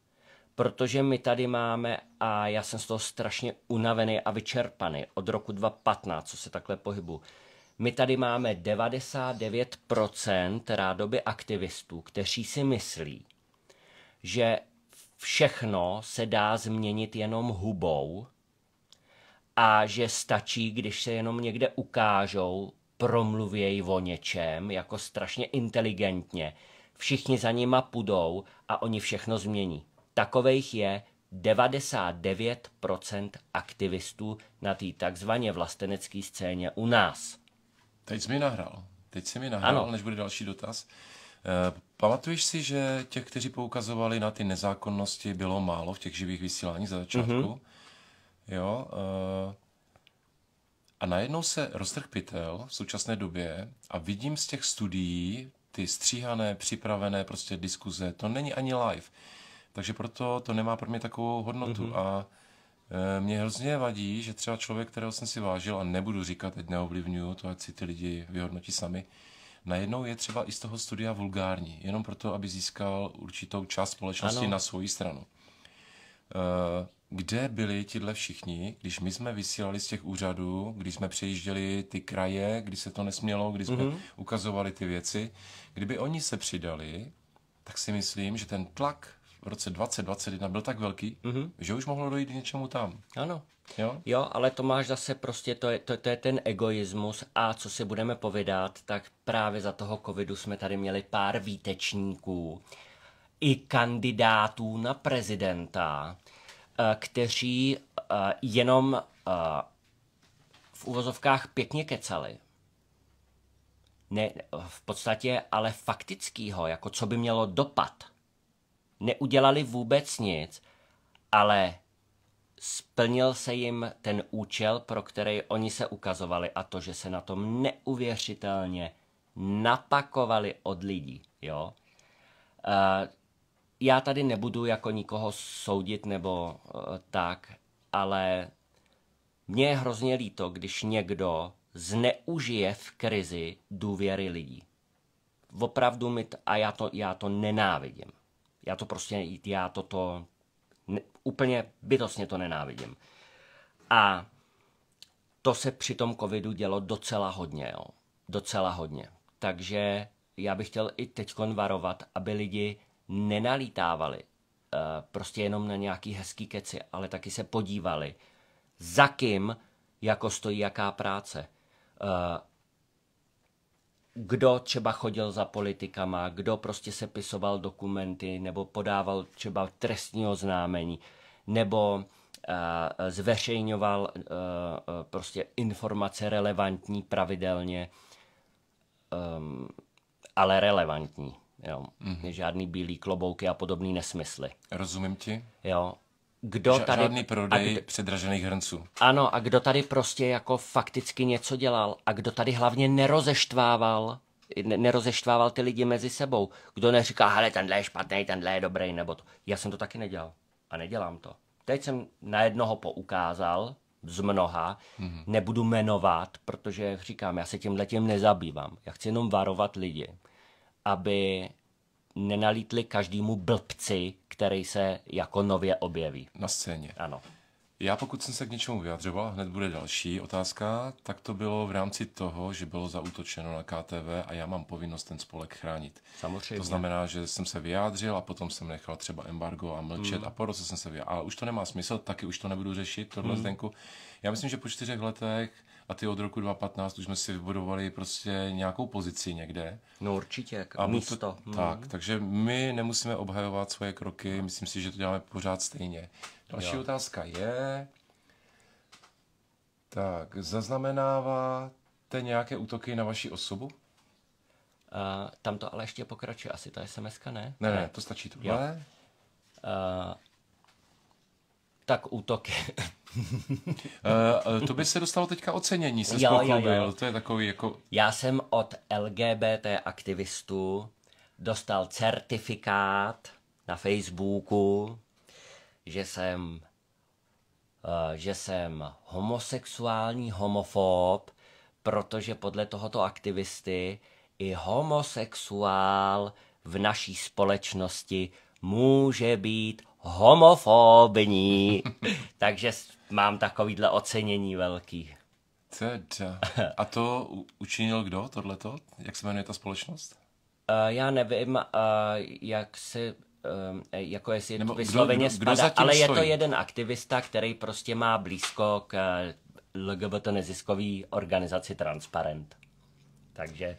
Protože my tady máme, a já jsem z toho strašně unavený a vyčerpaný od roku 2015, co se takhle pohybu, my tady máme 99% rádoby aktivistů, kteří si myslí, že všechno se dá změnit jenom hubou a že stačí, když se jenom někde ukážou, promluvějí o něčem, jako strašně inteligentně. Všichni za nima půjdou a oni všechno změní. Takových je 99% aktivistů na té takzvaně vlastenecké scéně u nás. Teď jsi mi nahrál. Teď jsi mi nahrál, ano. než bude další dotaz. Eh, Pamatuješ si, že těch, kteří poukazovali na ty nezákonnosti, bylo málo v těch živých vysíláních za začátku? Mm-hmm. Jo. Uh, a najednou se roztrh pytel v současné době a vidím z těch studií ty stříhané, připravené prostě diskuze. To není ani live. Takže proto to nemá pro mě takovou hodnotu. Mm-hmm. A e, mě hrozně vadí, že třeba člověk, kterého jsem si vážil, a nebudu říkat, teď neovlivňuju, to ať si ty lidi vyhodnotí sami, najednou je třeba i z toho studia vulgární, jenom proto, aby získal určitou část společnosti ano. na svoji stranu. Eh, kde byli tihle všichni, když my jsme vysílali z těch úřadů, když jsme přejižděli ty kraje, kdy se to nesmělo, když jsme mm-hmm. ukazovali ty věci, kdyby oni se přidali, tak si myslím, že ten tlak v roce 2021 byl tak velký, mm-hmm. že už mohlo dojít k něčemu tam. Ano. Jo? jo, ale to máš zase prostě, to je, to, to je ten egoismus a co si budeme povídat, tak právě za toho covidu jsme tady měli pár výtečníků i kandidátů na prezidenta, eh, kteří eh, jenom eh, v uvozovkách pěkně kecali. Ne, v podstatě ale faktickýho, jako co by mělo dopad. Neudělali vůbec nic, ale splnil se jim ten účel, pro který oni se ukazovali a to, že se na tom neuvěřitelně napakovali od lidí, jo. Uh, já tady nebudu jako nikoho soudit nebo uh, tak, ale mně je hrozně líto, když někdo zneužije v krizi důvěry lidí. Opravdu mi, t- a já to, já to nenávidím. Já to prostě, já to, to, Úplně bytostně to nenávidím. A to se při tom covidu dělo docela hodně, jo. Docela hodně. Takže já bych chtěl i teď varovat, aby lidi nenalítávali uh, prostě jenom na nějaký hezký keci, ale taky se podívali, za kým jako stojí jaká práce. Uh, kdo třeba chodil za politikama, kdo prostě sepisoval dokumenty nebo podával třeba trestní oznámení, nebo uh, zveřejňoval uh, prostě informace relevantní pravidelně, um, ale relevantní. Jo. Mm-hmm. Žádný bílý klobouky a podobný nesmysly. Rozumím ti. Jo kdo Ž- tady... Žádný prodej kdo, předražených hrnců. Ano, a kdo tady prostě jako fakticky něco dělal a kdo tady hlavně nerozeštvával nerozeštvával ty lidi mezi sebou. Kdo neříká, hele, tenhle je špatný, tenhle je dobrý, nebo to. Já jsem to taky nedělal a nedělám to. Teď jsem na jednoho poukázal, z mnoha, mm-hmm. nebudu jmenovat, protože říkám, já se tím letím nezabývám. Já chci jenom varovat lidi, aby nenalítli každému blbci, který se jako nově objeví. Na scéně. Ano. Já pokud jsem se k něčemu vyjadřoval, hned bude další otázka, tak to bylo v rámci toho, že bylo zautočeno na KTV a já mám povinnost ten spolek chránit. Samozřejmě. To znamená, že jsem se vyjádřil a potom jsem nechal třeba embargo a mlčet mm. a po roce jsem se vyjádřil. Ale už to nemá smysl, taky už to nebudu řešit, tohle mm. zdenku. Já myslím, že po čtyřech letech a ty od roku 2015 už jsme si vybudovali prostě nějakou pozici někde. No určitě, jak a místo. To, hmm. Tak, takže my nemusíme obhajovat svoje kroky, myslím si, že to děláme pořád stejně. Další jo. otázka je, tak, zaznamenáváte nějaké útoky na vaši osobu? Uh, tam to ale ještě pokračuje, asi ta sms ne? Ne, ne, to stačí tohle. Uh, eh, tak útoky. Eh, eh, to by se dostalo teďka ocenění, se jo, jo, jo. to je takový jako... Já jsem od LGBT aktivistů dostal certifikát na Facebooku, že jsem, eh, že jsem homosexuální homofob, protože podle tohoto aktivisty i homosexuál v naší společnosti může být homofobní. Takže mám takovýhle ocenění velký. Teda. A to učinil kdo, tohleto? Jak se jmenuje ta společnost? Uh, já nevím, uh, jak se eh, jako jestli Nebo vysloveně kdo, kdo, spada, kdo ale stojí? je to jeden aktivista, který prostě má blízko k LGBT neziskový organizaci Transparent. Takže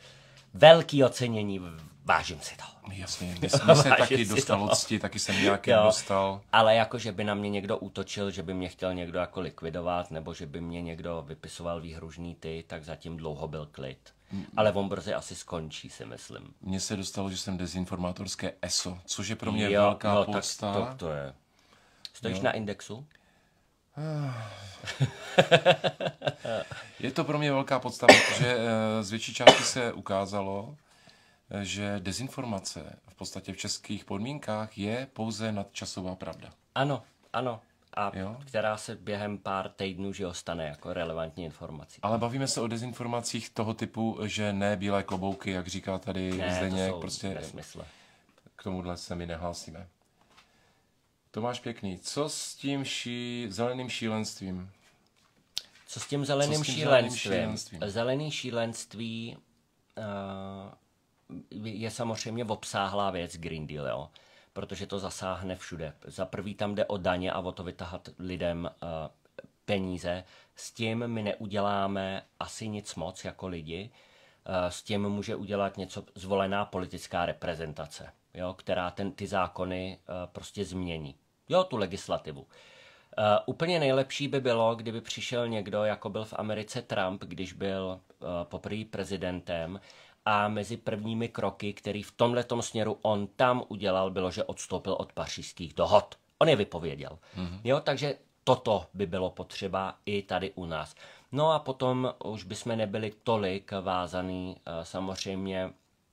velký ocenění vážím si to. Jasně, mě se vážím taky dostal toho. taky jsem nějaký dostal. Ale jako, že by na mě někdo útočil, že by mě chtěl někdo jako likvidovat, nebo že by mě někdo vypisoval výhružný ty, tak zatím dlouho byl klid. Mm. Ale on brzy asi skončí, si myslím. Mně se dostalo, že jsem dezinformátorské ESO, což je pro mě jo, velká no, podsta. Tak to, to je. Stojíš jo. na indexu? je to pro mě velká podstava, protože eh, z větší části se ukázalo, že dezinformace v podstatě v českých podmínkách je pouze nadčasová pravda. Ano, ano. A jo? která se během pár týdnů že stane jako relevantní informací. Ale bavíme se o dezinformacích toho typu, že ne bílé klobouky, jak říká tady ne, Zdeněk. To prostě nesmysle. K tomuhle se mi nehlásíme. Tomáš Pěkný, co s tím ší... zeleným šílenstvím? Co s tím zeleným, co s tím šílenstvím? zeleným šílenstvím? Zelený šílenství uh je samozřejmě obsáhlá věc Green Deal, jo? protože to zasáhne všude. Za prvý tam jde o daně a o to vytahat lidem uh, peníze. S tím my neuděláme asi nic moc jako lidi. Eh, s tím může udělat něco zvolená politická reprezentace, jo? která ten, ty zákony uh, prostě změní. Jo, tu legislativu. Uh, úplně nejlepší by bylo, kdyby přišel někdo, jako byl v Americe Trump, když byl uh, poprvé prezidentem, a mezi prvními kroky, který v tomhle směru on tam udělal, bylo, že odstoupil od pařížských dohod. On je vypověděl. Mm-hmm. Jo, takže toto by bylo potřeba i tady u nás. No a potom už bychom nebyli tolik vázaný eh, samozřejmě,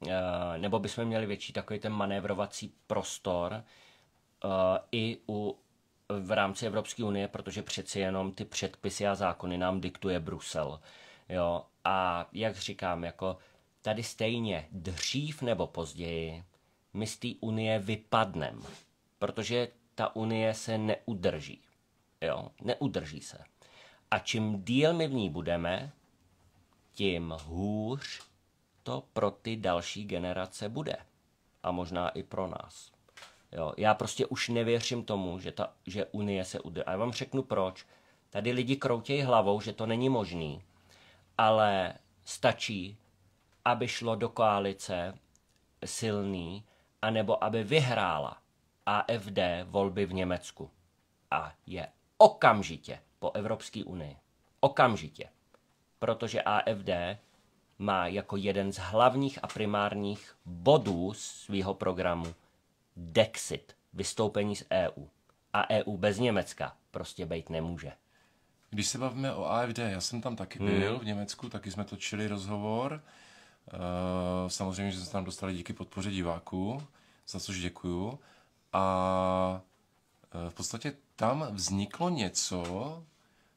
eh, nebo bychom měli větší takový ten manévrovací prostor eh, i u v rámci Evropské unie, protože přeci jenom ty předpisy a zákony nám diktuje Brusel. Jo? A jak říkám, jako tady stejně dřív nebo později my z té unie vypadnem, protože ta unie se neudrží. Jo, neudrží se. A čím díl my v ní budeme, tím hůř to pro ty další generace bude. A možná i pro nás. Jo, já prostě už nevěřím tomu, že, ta, že Unie se udrží. A já vám řeknu proč. Tady lidi kroutějí hlavou, že to není možný, ale stačí, aby šlo do koalice silný, anebo aby vyhrála AFD volby v Německu. A je okamžitě po Evropské unii. Okamžitě. Protože AFD má jako jeden z hlavních a primárních bodů svého programu Dexit, vystoupení z EU. A EU bez Německa prostě být nemůže. Když se bavíme o AFD, já jsem tam taky byl hmm. v Německu, taky jsme točili rozhovor. Eh, samozřejmě, že jsme se tam dostali díky podpoře diváků, za což děkuju. A eh, v podstatě tam vzniklo něco,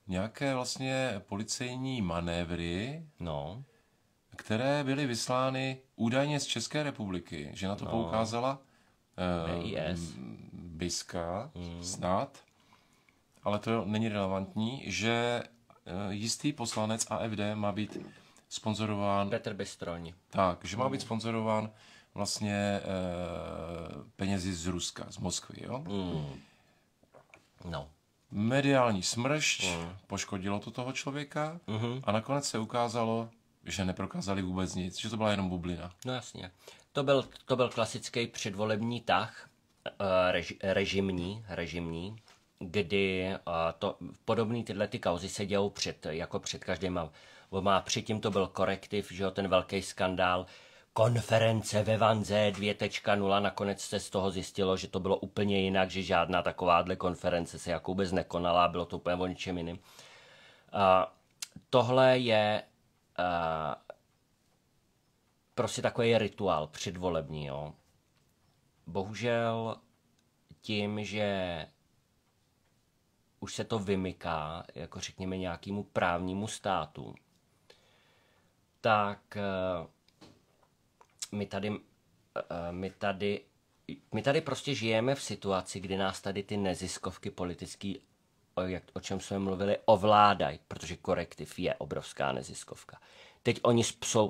nějaké vlastně policejní manévry, no. které byly vyslány údajně z České republiky, že na to no. poukázala eh, BIS. Biska, mm. snad, ale to není relevantní, že jistý poslanec AFD má být sponzorován... Petr Bystroň. Tak, že má být sponzorován vlastně e, penězi z Ruska, z Moskvy, jo? Mm. No. Mediální smršť mm. poškodilo to toho člověka mm-hmm. a nakonec se ukázalo, že neprokázali vůbec nic, že to byla jenom bublina. No jasně. To byl, to byl klasický předvolební tah, eh, rež, režimní, režimní, kdy eh, to, podobné tyhle ty kauzy se dějou před, jako před každýma bo má předtím to byl korektiv, že jo, ten velký skandál, konference ve Vanze 2.0, nakonec se z toho zjistilo, že to bylo úplně jinak, že žádná takováhle konference se jako vůbec nekonala, bylo to úplně o ničem jiným. A tohle je a, prostě takový rituál předvolební, jo. Bohužel tím, že už se to vymyká, jako řekněme, nějakému právnímu státu, tak eh, my tady, eh, my tady my tady prostě žijeme v situaci, kdy nás tady ty neziskovky politický, o, jak, o čem jsme mluvili, ovládají, protože korektiv je obrovská neziskovka. Teď oni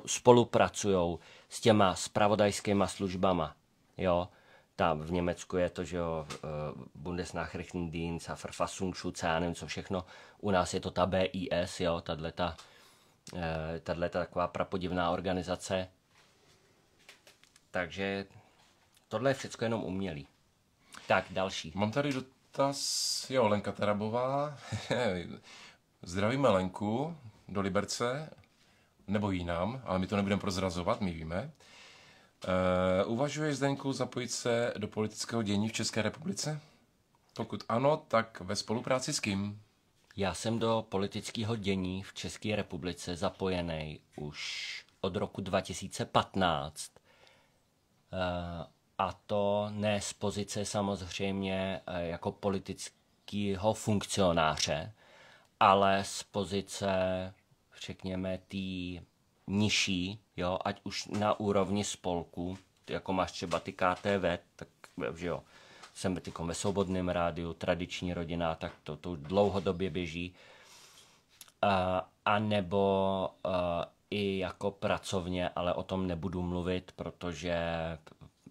spolupracují s těma spravodajskýma službama, jo, tam v Německu je to, že jo, eh, Bundesnachrichtendienst a Verfassungsschutz, já nevím co všechno, u nás je to ta BIS, jo, tato ta Eh, tahle taková prapodivná organizace. Takže tohle je všechno jenom umělý. Tak, další. Mám tady dotaz, jo, Lenka Tarabová. Zdravíme Lenku do Liberce, nebo jinam, ale my to nebudeme prozrazovat, my víme. Uh, eh, uvažuješ, Zdenku, zapojit se do politického dění v České republice? Pokud ano, tak ve spolupráci s kým? Já jsem do politického dění v České republice zapojený už od roku 2015. Eh, a to ne z pozice samozřejmě eh, jako politického funkcionáře, ale z pozice, řekněme, té nižší, jo, ať už na úrovni spolku, jako máš třeba ty KTV, tak že jo, jsem ve Svobodném rádiu, Tradiční rodina, tak to, to dlouhodobě běží. A, a nebo a, i jako pracovně, ale o tom nebudu mluvit, protože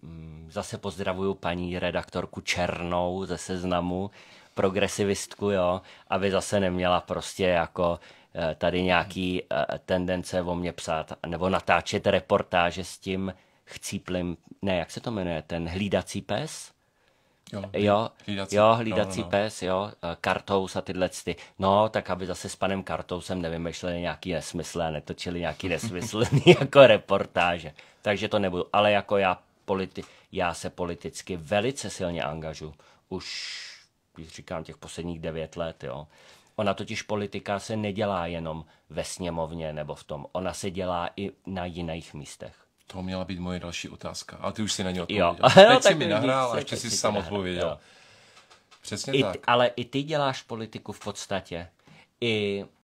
mm, zase pozdravuju paní redaktorku Černou ze seznamu, progresivistku, jo, aby zase neměla prostě jako e, tady nějaký e, tendence o mě psát nebo natáčet reportáže s tím chcíplým, ne, jak se to jmenuje, ten hlídací pes? Jo, eh, jo, hlídací, jo, hlídací no, no. pes, jo, eh, kartous a tyhle cty. No, tak aby zase s panem kartousem nevymýšleli nějaký nesmysl a netočili nějaký nesmyslný jako reportáže. Takže to nebudu. Ale jako já, politi- já se politicky velice silně angažu. Už, když říkám, těch posledních devět let, jo. Ona totiž politika se nedělá jenom ve sněmovně nebo v tom. Ona se dělá i na jiných místech. To měla být moje další otázka, ale ty už si na ně odpověděl. Jo. Teď no, jsi mi nahrál a ještě si sám odpověděl. Přesně I, tak. Ale i ty děláš politiku v podstatě. I